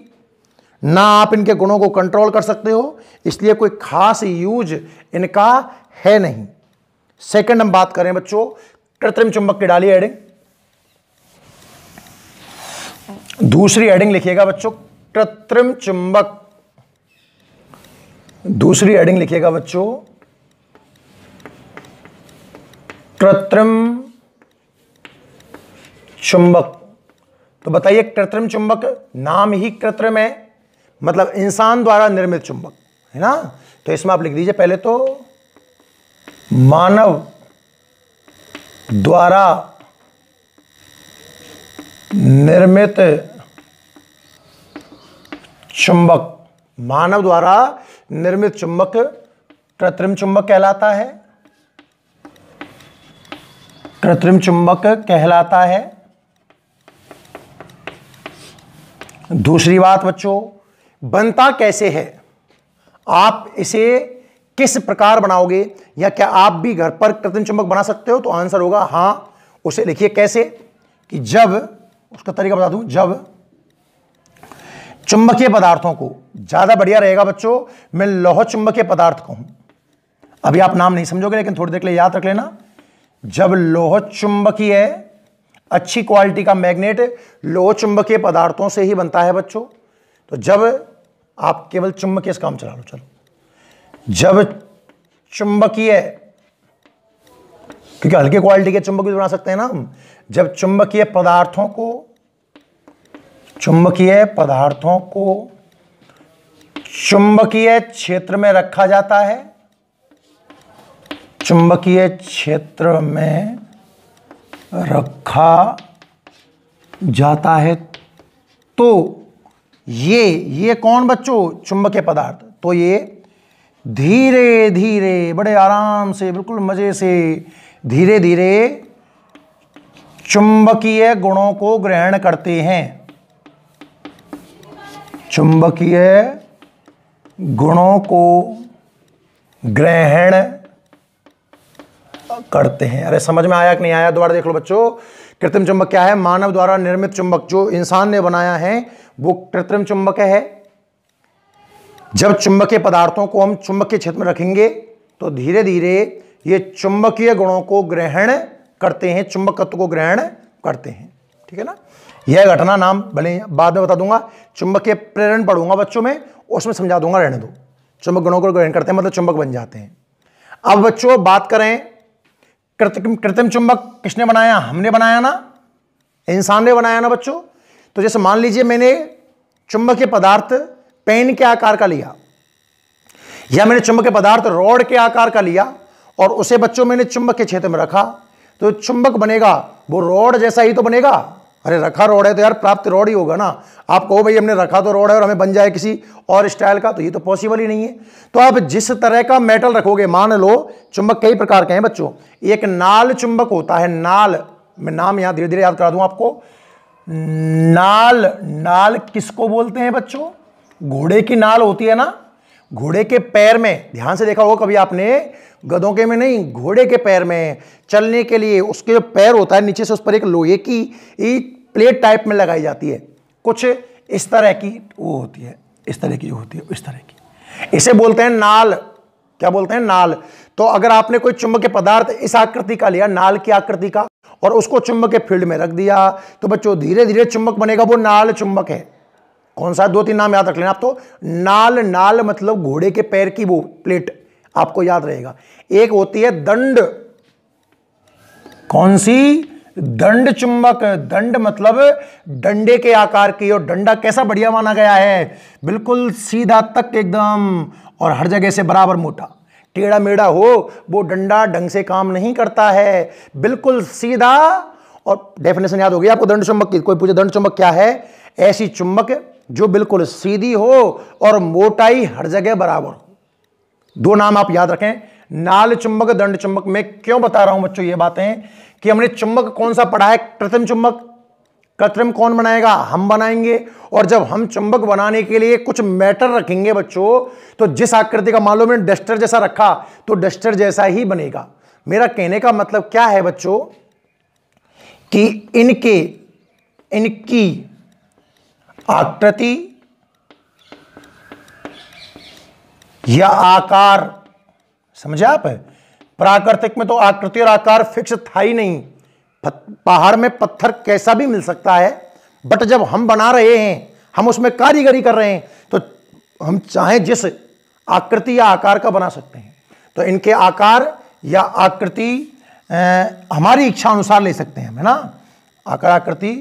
ना आप इनके गुणों को कंट्रोल कर सकते हो इसलिए कोई खास यूज इनका है नहीं सेकंड हम बात करें बच्चों कृत्रिम चुंबक की डाली एडिंग दूसरी एडिंग लिखिएगा बच्चों कृत्रिम चुंबक दूसरी एडिंग लिखिएगा बच्चों कृत्रिम चुंबक तो बताइए कृत्रिम चुंबक नाम ही कृत्रिम है मतलब इंसान द्वारा निर्मित चुंबक है ना तो इसमें आप लिख दीजिए पहले तो मानव द्वारा निर्मित चुंबक मानव द्वारा निर्मित चुंबक कृत्रिम चुंबक कहलाता है कृत्रिम चुंबक कहलाता है दूसरी बात बच्चों बनता कैसे है आप इसे किस प्रकार बनाओगे या क्या आप भी घर पर कृत्रिम चुंबक बना सकते हो तो आंसर होगा हां उसे लिखिए कैसे कि जब उसका तरीका बता दूं जब चुंबकीय पदार्थों को ज़्यादा बढ़िया रहेगा बच्चों मैं लौह चुंबकीय पदार्थ कहूं अभी आप नाम नहीं समझोगे लेकिन थोड़ी देर के लिए याद रख लेना जब लोह चुंबकीय अच्छी क्वालिटी का मैग्नेट लोह चुंबकीय पदार्थों से ही बनता है बच्चों तो जब आप केवल चुंबकीय काम चला लो चलो जब चुंबकीय क्योंकि हल्के क्वालिटी के चुंबक भी बना सकते हैं ना हम जब चुंबकीय पदार्थों को चुंबकीय पदार्थों को चुंबकीय क्षेत्र में रखा जाता है चुंबकीय क्षेत्र में रखा जाता है तो ये ये कौन बच्चों चुंबकीय पदार्थ तो ये धीरे धीरे बड़े आराम से बिल्कुल मज़े से धीरे धीरे चुंबकीय गुणों को ग्रहण करते हैं चुंबकीय गुणों को ग्रहण करते हैं अरे समझ में आया कि नहीं आया दोबारा देख लो बच्चों कृत्रिम चुंबक क्या है मानव द्वारा निर्मित चुंबक जो इंसान ने बनाया है वो कृत्रिम चुंबक है जब चुंबकीय पदार्थों को हम चुंबकीय क्षेत्र में रखेंगे तो धीरे धीरे ये चुंबकीय गुणों को ग्रहण करते हैं चुंबकत्व को ग्रहण करते हैं ठीक है ना यह घटना नाम भले बाद में बता दूंगा के प्रेरण पढ़ूंगा बच्चों में उसमें समझा दूंगा रहने दो चुंबक गुणों को ग्रहण करते हैं मतलब चुंबक बन जाते हैं अब बच्चों बात करें कृत्रिम कृत्रिम चुंबक किसने बनाया हमने बनाया ना इंसान ने बनाया ना बच्चों तो जैसे मान लीजिए मैंने के पदार्थ पेन के आकार का लिया या मैंने के पदार्थ रॉड के आकार का लिया और उसे बच्चों मैंने चुंबक के क्षेत्र में रखा तो चुंबक बनेगा वो रॉड जैसा ही तो बनेगा अरे रखा रोड है तो यार प्राप्त रोड ही होगा ना आप कहो भाई हमने रखा तो रोड है और हमें बन जाए किसी और स्टाइल का तो ये तो पॉसिबल ही नहीं है तो आप जिस तरह का मेटल रखोगे मान लो चुंबक कई प्रकार के हैं बच्चों एक नाल चुंबक होता है नाल मैं नाम यहां धीरे धीरे याद करा दू आपको नाल नाल किसको बोलते हैं बच्चों घोड़े की नाल होती है ना घोड़े के पैर में ध्यान से देखा होगा कभी आपने गधों के में नहीं घोड़े के पैर में चलने के लिए उसके जो पैर होता है नीचे से उस पर एक लोहे की एक प्लेट टाइप में लगाई जाती है कुछ इस तरह की वो होती है इस तरह की जो होती है इस तरह की इसे बोलते हैं नाल क्या बोलते हैं नाल तो अगर आपने कोई चुंबक पदार्थ इस आकृति का लिया नाल की आकृति का और उसको चुंबक के फील्ड में रख दिया तो बच्चों धीरे धीरे चुंबक बनेगा वो नाल चुंबक है कौन सा दो तीन नाम याद रख लेना आप तो नाल नाल मतलब घोड़े के पैर की वो प्लेट आपको याद रहेगा एक होती है दंड कौन सी दंड चुंबक दंड मतलब डंडे के आकार की और डंडा कैसा बढ़िया माना गया है बिल्कुल सीधा तक एकदम और हर जगह से बराबर मोटा टेढ़ा मेढ़ा हो वो डंडा ढंग से काम नहीं करता है बिल्कुल सीधा और डेफिनेशन याद हो गया आपको दंड चुंबक की कोई पूछे दंड चुंबक क्या है ऐसी चुंबक जो बिल्कुल सीधी हो और मोटाई हर जगह बराबर हो दो नाम आप याद रखें नाल चुंबक दंड चुंबक में क्यों बता रहा हूं बच्चों ये बातें कि हमने चुंबक कौन सा पढ़ा है कृत्रिम चुंबक कृत्रिम कौन बनाएगा हम बनाएंगे और जब हम चुंबक बनाने के लिए कुछ मैटर रखेंगे बच्चों तो जिस आकृति का मालूम मैंने डस्टर जैसा रखा तो डस्टर जैसा ही बनेगा मेरा कहने का मतलब क्या है बच्चों कि इनके इनकी आकृति या आकार समझे आप प्राकृतिक में तो आकृति और आकार फिक्स था ही नहीं पहाड़ में पत्थर कैसा भी मिल सकता है बट जब हम बना रहे हैं हम उसमें कारीगरी कर रहे हैं तो हम चाहे जिस आकृति या आकार का बना सकते हैं तो इनके आकार या आकृति हमारी इच्छा अनुसार ले सकते हैं है ना आकार आकृति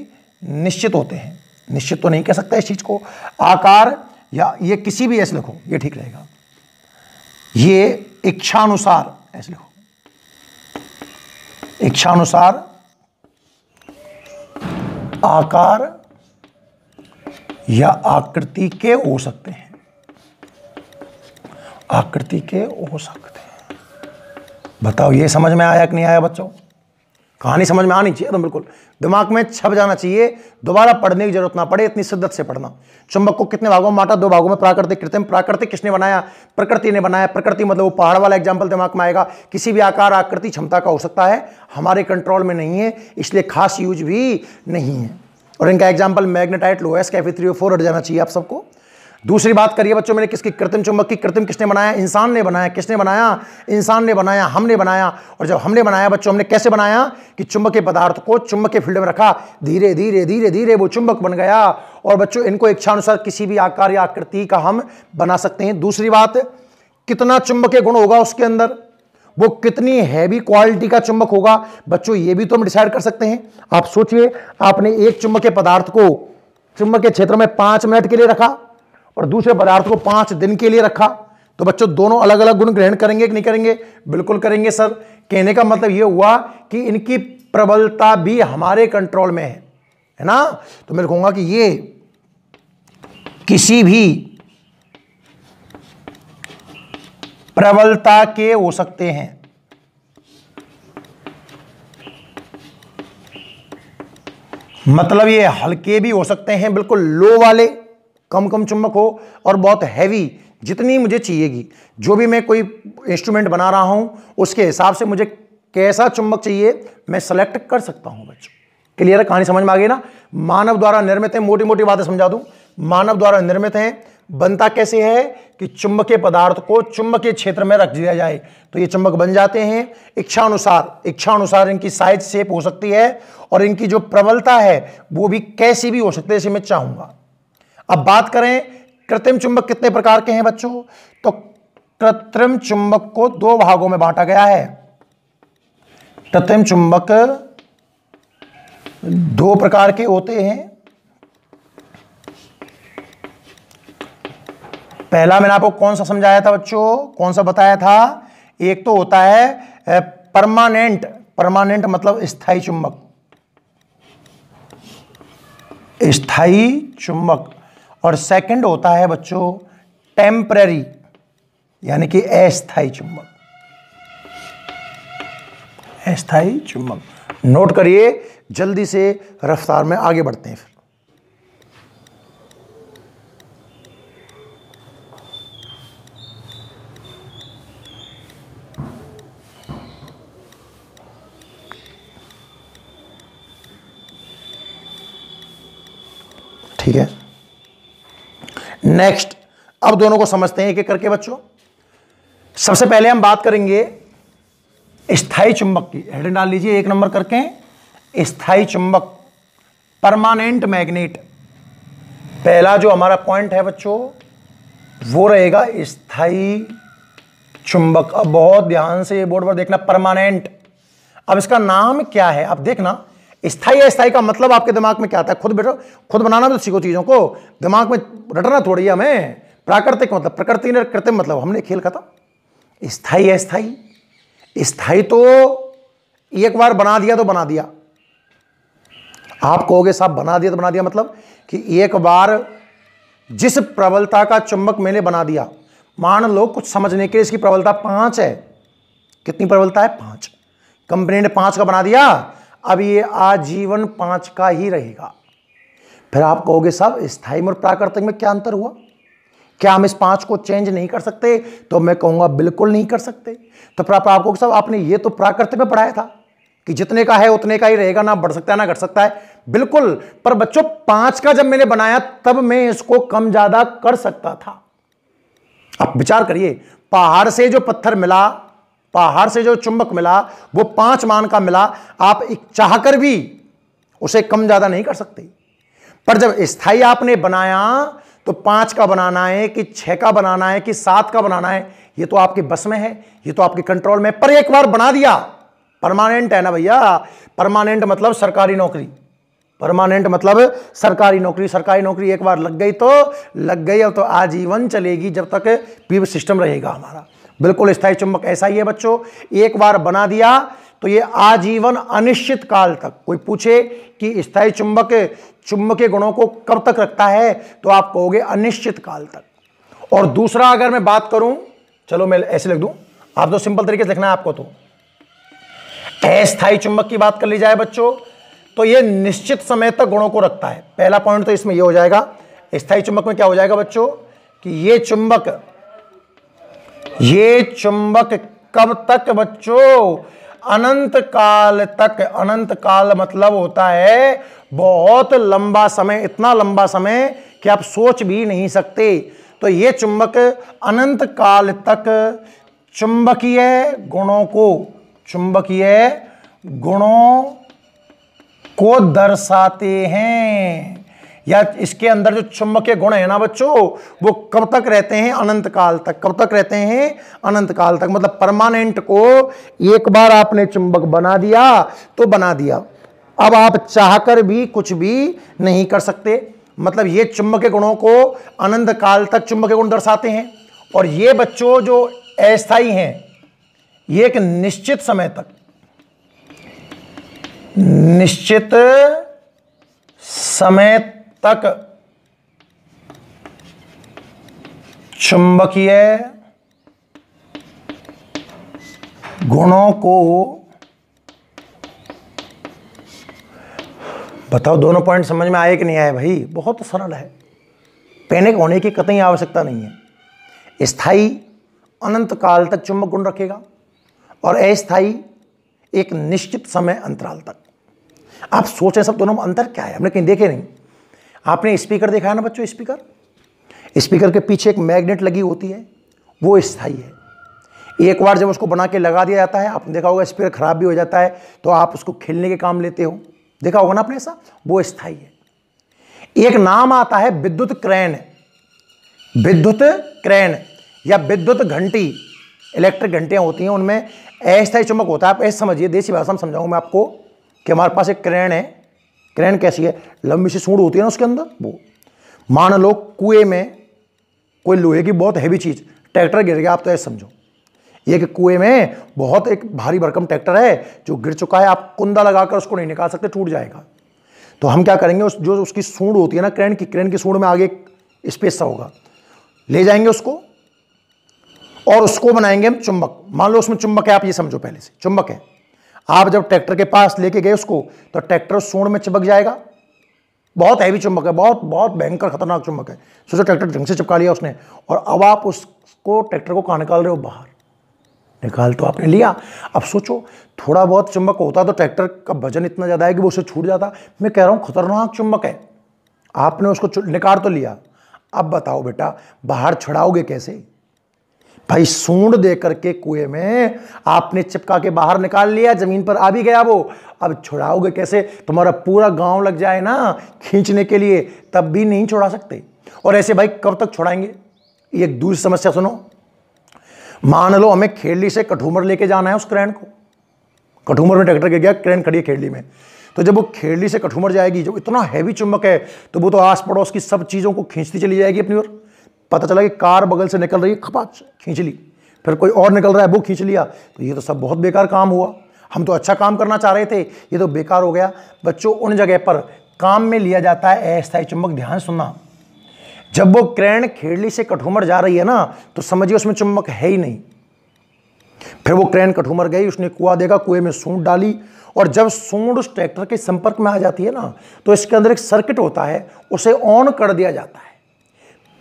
निश्चित होते हैं निश्चित तो नहीं कह सकता इस चीज को आकार या ये किसी भी ऐसे लिखो ये ठीक रहेगा ये इच्छानुसार ऐसे लिखो इच्छानुसार आकार या आकृति के हो सकते हैं आकृति के हो सकते हैं बताओ ये समझ में आया कि नहीं आया बच्चों कहानी समझ में आनी चाहिए एकदम तो बिल्कुल दिमाग में छप जाना चाहिए दोबारा पढ़ने की जरूरत ना पड़े इतनी शिद्दत से पढ़ना चुंबक को कितने भागों में माटा दो भागों में प्राकृतिक कृत्रिम प्राकृतिक किसने बनाया प्रकृति ने बनाया प्रकृति मतलब वो पहाड़ वाला एग्जाम्पल दिमाग में आएगा किसी भी आकार आकृति क्षमता का हो सकता है हमारे कंट्रोल में नहीं है इसलिए खास यूज भी नहीं है और इनका एग्जाम्पल मैग्नेटाइट लोएस कैफी थ्री और फोर हट जाना चाहिए आप सबको दूसरी बात करिए बच्चों मैंने किसकी कृत्रिम चुंबक की कृत्रिम किसने बनाया इंसान ने बनाया किसने बनाया इंसान ने बनाया हमने बनाया और जब हमने बनाया बच्चों हमने कैसे बनाया कि चुंबक के पदार्थ को चुंबक के फील्ड में रखा धीरे धीरे धीरे धीरे वो चुंबक बन गया और बच्चों इनको इच्छानुसार किसी भी आकार या आकृति का हम बना सकते हैं दूसरी बात कितना चुंबक गुण होगा उसके अंदर वो कितनी हैवी क्वालिटी का चुंबक होगा बच्चों ये भी तो हम डिसाइड कर सकते हैं आप सोचिए आपने एक के पदार्थ को के क्षेत्र में पांच मिनट के लिए रखा और दूसरे पदार्थ को पांच दिन के लिए रखा तो बच्चों दोनों अलग अलग गुण ग्रहण करेंगे कि नहीं करेंगे बिल्कुल करेंगे सर कहने का मतलब यह हुआ कि इनकी प्रबलता भी हमारे कंट्रोल में है है ना तो मैं कहूंगा कि ये किसी भी प्रबलता के हो सकते हैं मतलब ये हल्के भी हो सकते हैं बिल्कुल लो वाले कम कम चुम्बक हो और बहुत हैवी जितनी मुझे चाहिएगी जो भी मैं कोई इंस्ट्रूमेंट बना रहा हूँ उसके हिसाब से मुझे कैसा चुंबक चाहिए मैं सेलेक्ट कर सकता हूँ बच्चों क्लियर है कहानी समझ में आ गई ना मानव द्वारा निर्मित है मोटी मोटी बातें समझा दूँ मानव द्वारा निर्मित है बनता कैसे है कि चुंबकीय पदार्थ को चुंबकीय क्षेत्र में रख दिया जाए तो ये चुंबक बन जाते हैं इच्छा अनुसार इच्छा अनुसार इनकी साइज शेप हो सकती है और इनकी जो प्रबलता है वो भी कैसी भी हो सकती है जैसे मैं चाहूँगा अब बात करें कृत्रिम चुंबक कितने प्रकार के हैं बच्चों तो कृत्रिम चुंबक को दो भागों में बांटा गया है कृत्रिम चुंबक दो प्रकार के होते हैं पहला मैंने आपको कौन सा समझाया था बच्चों कौन सा बताया था एक तो होता है परमानेंट परमानेंट मतलब स्थाई चुंबक स्थाई चुंबक और सेकंड होता है बच्चों टेम्प्ररी यानी कि अस्थाई चुंबक अस्थाई चुंबक नोट करिए जल्दी से रफ्तार में आगे बढ़ते हैं फिर नेक्स्ट अब दोनों को समझते हैं एक एक करके बच्चों सबसे पहले हम बात करेंगे स्थाई चुंबक की हेड डाल लीजिए एक नंबर करके स्थाई चुंबक परमानेंट मैग्नेट पहला जो हमारा पॉइंट है बच्चों वो रहेगा स्थाई चुंबक अब बहुत ध्यान से ये बोर्ड पर देखना परमानेंट अब इसका नाम क्या है आप देखना स्थाई अस्थाई का मतलब आपके दिमाग में क्या आता है खुद बैठो खुद बनाना तो सीखो चीज़ों को दिमाग में रटना थोड़ी है हमें प्राकृतिक मतलब प्रकृति ने कृत्रिम मतलब हमने खेल खत्म स्थाई अस्थाई स्थाई तो एक बार बना दिया तो बना दिया आप कहोगे साहब बना दिया तो बना दिया मतलब कि एक बार जिस प्रबलता का चुंबक मैंने बना दिया मान लो कुछ समझने के लिए इसकी प्रबलता पांच है कितनी प्रबलता है पांच कंपनी ने पांच का बना दिया अब ये आजीवन पांच का ही रहेगा फिर आप कहोगे साहब स्थायी और प्राकृतिक में क्या अंतर हुआ क्या हम इस पांच को चेंज नहीं कर सकते तो मैं कहूंगा बिल्कुल नहीं कर सकते तो फिर आपको साहब आपने ये तो प्राकृतिक में पढ़ाया था कि जितने का है उतने का ही रहेगा ना बढ़ सकता है ना घट सकता है बिल्कुल पर बच्चों पांच का जब मैंने बनाया तब मैं इसको कम ज़्यादा कर सकता था आप विचार करिए पहाड़ से जो पत्थर मिला पहाड़ से जो चुंबक मिला वो पांच मान का मिला आप चाहकर भी उसे कम ज्यादा नहीं कर सकते पर जब स्थाई आपने बनाया तो पांच का बनाना है कि छह का बनाना है कि सात का बनाना है ये तो आपके बस में है ये तो आपके कंट्रोल में पर एक बार बना दिया परमानेंट है ना भैया परमानेंट मतलब सरकारी नौकरी परमानेंट मतलब सरकारी नौकरी सरकारी नौकरी एक बार लग गई तो लग गई अब तो आजीवन चलेगी जब तक पीव सिस्टम रहेगा हमारा बिल्कुल स्थायी चुंबक ऐसा ही है बच्चों एक बार बना दिया तो ये आजीवन अनिश्चित काल तक कोई पूछे कि स्थायी चुंबक चुंबकीय गुणों को कब तक रखता है तो आप कहोगे अनिश्चित काल तक और दूसरा अगर मैं बात करूं चलो मैं ऐसे लिख दूं आप तो सिंपल तरीके से लिखना है आपको तो अस्थायी चुंबक की बात कर ली जाए बच्चों तो ये निश्चित समय तक गुणों को रखता है पहला पॉइंट तो इसमें ये हो जाएगा स्थायी चुंबक में क्या हो जाएगा बच्चों कि ये चुंबक ये चुंबक कब तक बच्चों अनंत काल तक अनंत काल मतलब होता है बहुत लंबा समय इतना लंबा समय कि आप सोच भी नहीं सकते तो ये चुंबक अनंत काल तक चुंबकीय गुणों को चुंबकीय गुणों को दर्शाते हैं या इसके अंदर जो चुंबकीय गुण है ना बच्चों वो कब तक रहते हैं अनंत काल तक कब तक रहते हैं अनंत काल तक मतलब परमानेंट को एक बार आपने चुंबक बना दिया तो बना दिया अब आप चाहकर भी कुछ भी नहीं कर सकते मतलब ये चुंबकीय गुणों को अनंत काल तक चुंबकीय गुण दर्शाते हैं और ये बच्चों जो अस्थाई हैं ये एक निश्चित समय तक निश्चित समय तक चुंबकीय गुणों को बताओ दोनों पॉइंट समझ में आए कि नहीं आए भाई बहुत सरल है पैनिक होने की कतई आवश्यकता नहीं है स्थाई अनंत काल तक चुंबक गुण रखेगा और अस्थाई एक निश्चित समय अंतराल तक आप सोचें सब दोनों में अंतर क्या है हमने कहीं देखे नहीं आपने स्पीकर देखा है ना बच्चों स्पीकर स्पीकर के पीछे एक मैग्नेट लगी होती है वो स्थाई है एक बार जब उसको बना के लगा दिया जाता है आपने देखा होगा स्पीकर खराब भी हो जाता है तो आप उसको खेलने के काम लेते हो देखा होगा ना आपने ऐसा वो स्थाई है एक नाम आता है विद्युत क्रैन विद्युत क्रैन या विद्युत घंटी इलेक्ट्रिक घंटियाँ होती हैं उनमें अस्थाई चुंबक होता है आप ऐसे समझिए देसी भाषा में समझाऊंगा मैं आपको कि हमारे पास एक क्रैन है क्रैन कैसी है लंबी सी सूढ़ होती है ना उसके अंदर वो मान लो कुएं में कोई लोहे की बहुत हैवी चीज़ ट्रैक्टर गिर गया आप तो ऐसे समझो एक कुएं में बहुत एक भारी भरकम ट्रैक्टर है जो गिर चुका है आप कुंदा लगाकर उसको नहीं निकाल सकते टूट जाएगा तो हम क्या करेंगे उस जो उसकी सूढ़ होती है ना क्रेन की क्रेन की सूढ़ में आगे एक स्पेस सा होगा ले जाएंगे उसको और उसको बनाएंगे हम चुंबक मान लो उसमें चुंबक है आप ये समझो पहले से चुंबक है आप जब ट्रैक्टर के पास लेके गए उसको तो ट्रैक्टर सूण में चिपक जाएगा बहुत हैवी चुंबक है बहुत बहुत भयंकर खतरनाक चुंबक है सोचो ट्रैक्टर ढंग से चिपका लिया उसने और अब आप उसको ट्रैक्टर को कहाँ निकाल रहे हो बाहर निकाल तो आपने लिया अब सोचो थोड़ा बहुत चुंबक होता तो ट्रैक्टर का वजन इतना ज़्यादा है कि वो उससे छूट जाता मैं कह रहा हूँ खतरनाक चुंबक है आपने उसको निकाल तो लिया अब बताओ बेटा बाहर छड़ाओगे कैसे भाई सूंड दे करके कुएं में आपने चिपका के बाहर निकाल लिया जमीन पर आ भी गया वो अब छुड़ाओगे कैसे तुम्हारा पूरा गांव लग जाए ना खींचने के लिए तब भी नहीं छुड़ा सकते और ऐसे भाई कब तक छुड़ाएंगे ये दूसरी समस्या सुनो मान लो हमें खेड़ली से कठूमर लेके जाना है उस क्रैन को कठूमर में ट्रैक्टर के गया क्रैन खड़ी खेड़ी में तो जब वो खेड़ली से कठूमर जाएगी जो इतना हैवी चुंबक है तो वो तो आस पड़ोस की सब चीज़ों को खींचती चली जाएगी अपनी ओर पता चला कि कार बगल से निकल रही है खपाच खींच ली फिर कोई और निकल रहा है वो खींच लिया तो ये तो सब बहुत बेकार काम हुआ हम तो अच्छा काम करना चाह रहे थे ये तो बेकार हो गया बच्चों उन जगह पर काम में लिया जाता है अस्थायी चुंबक ध्यान सुनना जब वो क्रैन खेड़ली से कठूमर जा रही है ना तो समझिए उसमें चुंबक है ही नहीं फिर वो क्रैन कठूमर गई उसने कुआ देगा कुएं में सूंड डाली और जब सूंड उस ट्रैक्टर के संपर्क में आ जाती है ना तो इसके अंदर एक सर्किट होता है उसे ऑन कर दिया जाता है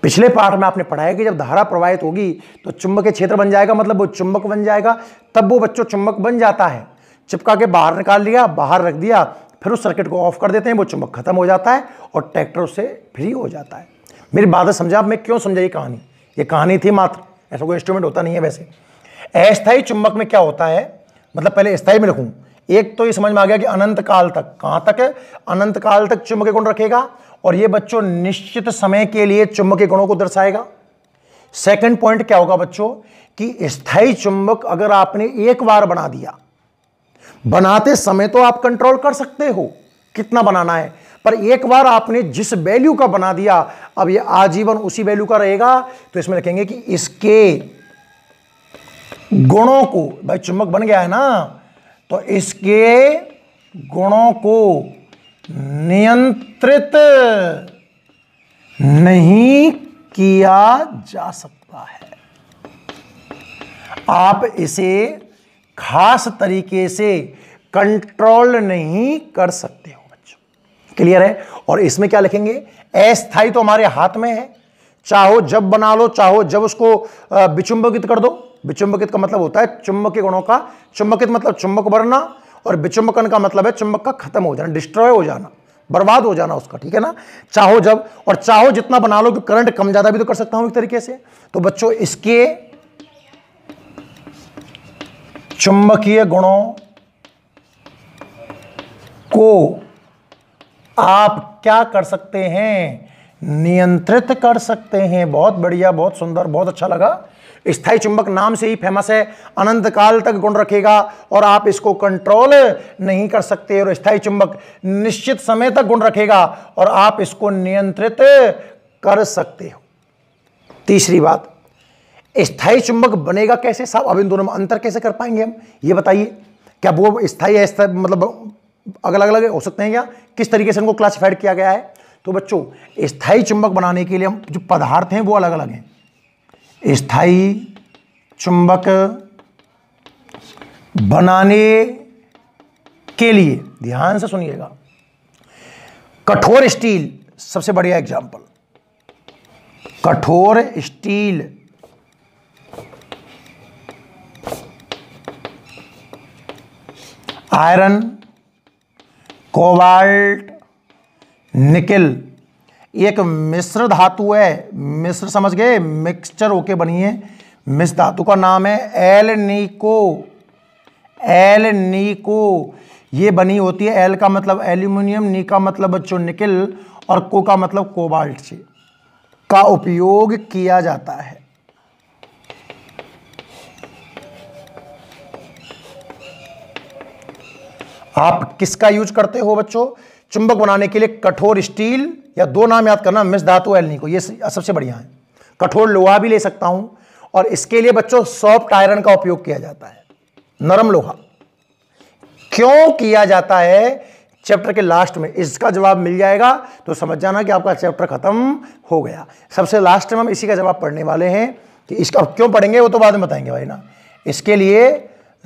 पिछले पाठ में आपने पढ़ाया कि जब धारा प्रवाहित होगी तो चुंबक के क्षेत्र बन जाएगा मतलब वो चुंबक बन जाएगा तब वो बच्चों चुंबक बन जाता है चिपका के बाहर निकाल लिया बाहर रख दिया फिर उस सर्किट को ऑफ कर देते हैं वो चुंबक खत्म हो जाता है और ट्रैक्टर उससे फ्री हो जाता है मेरी बात समझा आप मैं क्यों समझा ये कहानी ये कहानी थी मात्र ऐसा कोई इंस्ट्रूमेंट होता नहीं है वैसे अस्थायी चुंबक में क्या होता है मतलब पहले स्थायी में रखूँ एक तो ये समझ में आ गया कि अनंत काल तक कहाँ तक है अनंत काल तक चुंबक कौन रखेगा और ये बच्चों निश्चित समय के लिए चुंबकीय गुणों को दर्शाएगा सेकंड पॉइंट क्या होगा बच्चों कि स्थायी चुंबक अगर आपने एक बार बना दिया बनाते समय तो आप कंट्रोल कर सकते हो कितना बनाना है पर एक बार आपने जिस वैल्यू का बना दिया अब ये आजीवन उसी वैल्यू का रहेगा तो इसमें रखेंगे कि इसके गुणों को भाई चुंबक बन गया है ना तो इसके गुणों को नियंत्रित नहीं किया जा सकता है आप इसे खास तरीके से कंट्रोल नहीं कर सकते हो बच्चों क्लियर है और इसमें क्या लिखेंगे अस्थाई तो हमारे हाथ में है चाहो जब बना लो चाहो जब उसको विचुंबकित कर दो विचुंबकित का मतलब होता है चुंबकीय गुणों का चुंबकित मतलब चुंबक बनना और विचुंबकन का मतलब है चुंबक का खत्म हो जाना डिस्ट्रॉय हो जाना बर्बाद हो जाना उसका ठीक है ना चाहो जब और चाहो जितना बना लो कि करंट कम ज़्यादा भी तो कर सकता हूं एक तरीके से तो बच्चों इसके चुंबकीय गुणों को आप क्या कर सकते हैं नियंत्रित कर सकते हैं बहुत बढ़िया बहुत सुंदर बहुत अच्छा लगा स्थाई चुंबक नाम से ही फेमस है अनंत काल तक गुण रखेगा और आप इसको कंट्रोल नहीं कर सकते और स्थायी चुंबक निश्चित समय तक गुण रखेगा और आप इसको नियंत्रित कर सकते हो तीसरी बात स्थाई चुंबक बनेगा कैसे साहब अब इन दोनों में अंतर कैसे कर पाएंगे हम ये बताइए क्या वो स्थाई है स्थाई मतलब अलग अलग हो सकते हैं या किस तरीके से उनको क्लासिफाइड किया गया है तो बच्चों स्थाई चुंबक बनाने के लिए हम जो पदार्थ हैं वो अलग अलग हैं स्थाई चुंबक बनाने के लिए ध्यान से सुनिएगा कठोर स्टील सबसे बढ़िया एग्जाम्पल कठोर स्टील आयरन कोबाल्ट निकल एक मिश्र धातु है मिश्र समझ गए मिक्सचर होके बनी है मिश्र धातु का नाम है एल निको एल निको ये बनी होती है एल का मतलब एल्यूमिनियम नी का मतलब बच्चों निकिल और को का मतलब कोबाल्ट से का उपयोग किया जाता है आप किसका यूज करते हो बच्चों चुंबक बनाने के लिए कठोर स्टील या दो नाम याद करना मिस धातु तो एलनी को ये सबसे बढ़िया है कठोर लोहा भी ले सकता हूं और इसके लिए बच्चों सॉफ्ट आयरन का उपयोग किया जाता है नरम लोहा क्यों किया जाता है चैप्टर के लास्ट में इसका जवाब मिल जाएगा तो समझ जाना कि आपका चैप्टर खत्म हो गया सबसे लास्ट में हम इसी का जवाब पढ़ने वाले हैं कि इसका क्यों पढ़ेंगे वो तो बाद में बताएंगे भाई ना इसके लिए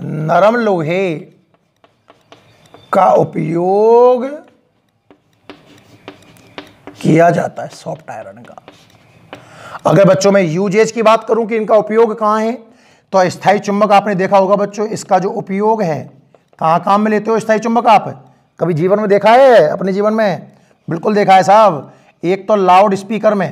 नरम लोहे का उपयोग किया जाता है सॉफ्ट आयरन का अगर बच्चों में यूजेज की बात करूं कि इनका उपयोग कहां है तो स्थायी चुंबक आपने देखा होगा बच्चों इसका जो उपयोग है कहां काम में लेते हो स्थायी चुंबक आप कभी जीवन में देखा है अपने जीवन में बिल्कुल देखा है साहब एक तो लाउड स्पीकर में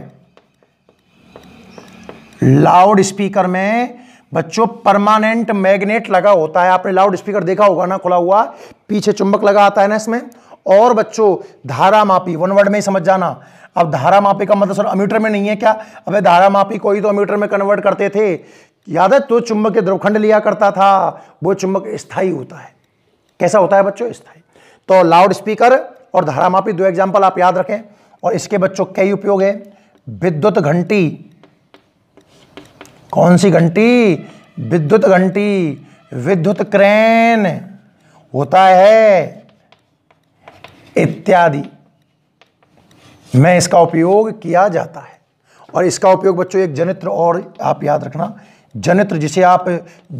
लाउड स्पीकर में बच्चों परमानेंट मैग्नेट लगा होता है आपने लाउड स्पीकर देखा होगा ना खुला हुआ पीछे चुंबक लगा आता है ना इसमें और बच्चों धारा मापी वन वर्ड में ही समझ जाना अब धारा मापी का मतलब सर अमीटर में नहीं है क्या अबे धारा मापी कोई तो अमीटर में कन्वर्ट करते थे याद है तो चुंबक के द्रवखंड लिया करता था वो चुंबक स्थाई होता है कैसा होता है बच्चों स्थाई तो लाउड स्पीकर और धारा मापी दो एग्जाम्पल आप याद रखें और इसके बच्चों कई उपयोग है विद्युत घंटी कौन सी घंटी विद्युत घंटी विद्युत क्रेन होता है इत्यादि में इसका उपयोग किया जाता है और इसका उपयोग बच्चों एक जनित्र और आप याद रखना जनित्र जिसे आप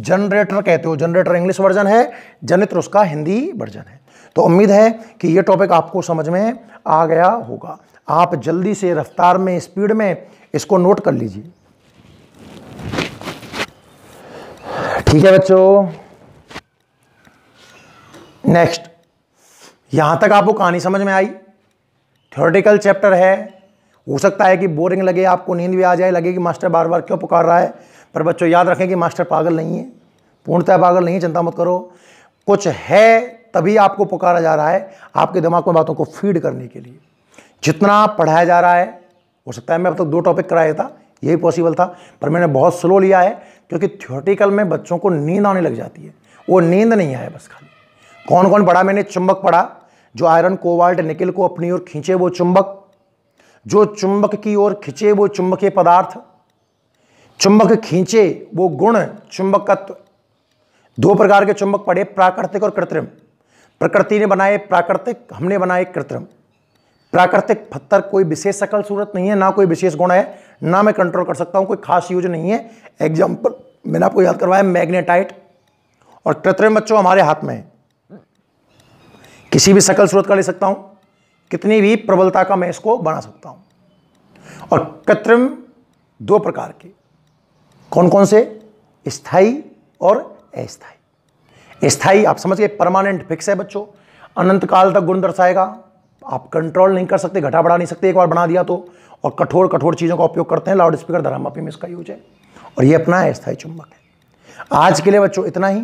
जनरेटर कहते हो जनरेटर इंग्लिश वर्जन है जनित्र उसका हिंदी वर्जन है तो उम्मीद है कि ये टॉपिक आपको समझ में आ गया होगा आप जल्दी से रफ्तार में स्पीड में इसको नोट कर लीजिए ठीक है बच्चों नेक्स्ट यहाँ तक आपको कहानी समझ में आई थियोरटिकल चैप्टर है हो सकता है कि बोरिंग लगे आपको नींद भी आ जाए लगे कि मास्टर बार बार क्यों पुकार रहा है पर बच्चों याद रखें कि मास्टर पागल नहीं है पूर्णतः पागल नहीं है चिंता मत करो कुछ है तभी आपको पुकारा जा रहा है आपके दिमाग में बातों को फीड करने के लिए जितना पढ़ाया जा रहा है हो सकता है मैं अब तक तो दो टॉपिक कराया था यही पॉसिबल था पर मैंने बहुत स्लो लिया है क्योंकि थियोटिकल में बच्चों को नींद आने लग जाती है वो नींद नहीं आया बस खाली कौन कौन पढ़ा मैंने चुंबक पढ़ा जो आयरन कोवाल्ट निकल को अपनी ओर खींचे वो चुंबक जो चुंबक की ओर खींचे वो चुंबकीय पदार्थ चुंबक खींचे वो गुण चुंबकत्व दो प्रकार के चुंबक पड़े प्राकृतिक और कृत्रिम प्रकृति ने बनाए प्राकृतिक हमने बनाए कृत्रिम प्राकृतिक पत्थर कोई विशेष सकल सूरत नहीं है ना कोई विशेष गुण है ना मैं कंट्रोल कर सकता हूँ कोई खास यूज नहीं है एग्जाम्पल मैंने आपको याद करवाया मैग्नेटाइट और कृत्रिम बच्चों हमारे हाथ में है किसी भी सकल स्रोत का ले सकता हूं कितनी भी प्रबलता का मैं इसको बना सकता हूं और कृत्रिम दो प्रकार के कौन कौन से स्थाई और अस्थाई स्थाई आप समझ गए परमानेंट फिक्स है बच्चों अनंत काल तक गुण दर्शाएगा आप कंट्रोल नहीं कर सकते घटा बढ़ा नहीं सकते एक बार बना दिया तो और कठोर कठोर चीज़ों का उपयोग करते हैं लाउड स्पीकर धर्मापी में इसका यूज है और ये अपना अस्थायी चुंबक है आज के लिए बच्चों इतना ही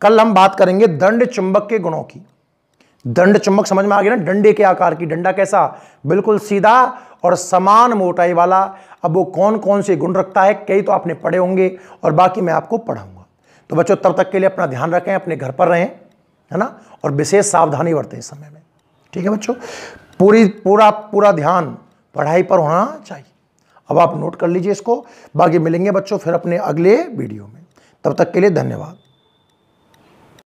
कल हम बात करेंगे दंड चुंबक के गुणों की दंड चुंबक समझ में आ गया ना डंडे के आकार की डंडा कैसा बिल्कुल सीधा और समान मोटाई वाला अब वो कौन कौन से गुण रखता है कई तो आपने पढ़े होंगे और बाकी मैं आपको पढ़ाऊंगा तो बच्चों तब तक के लिए अपना ध्यान रखें अपने घर पर रहें है ना और विशेष सावधानी बरतें इस समय में ठीक है बच्चों पूरी पूरा पूरा ध्यान पढ़ाई पर होना चाहिए अब आप नोट कर लीजिए इसको बाकी मिलेंगे बच्चों फिर अपने अगले वीडियो में तब तक के लिए धन्यवाद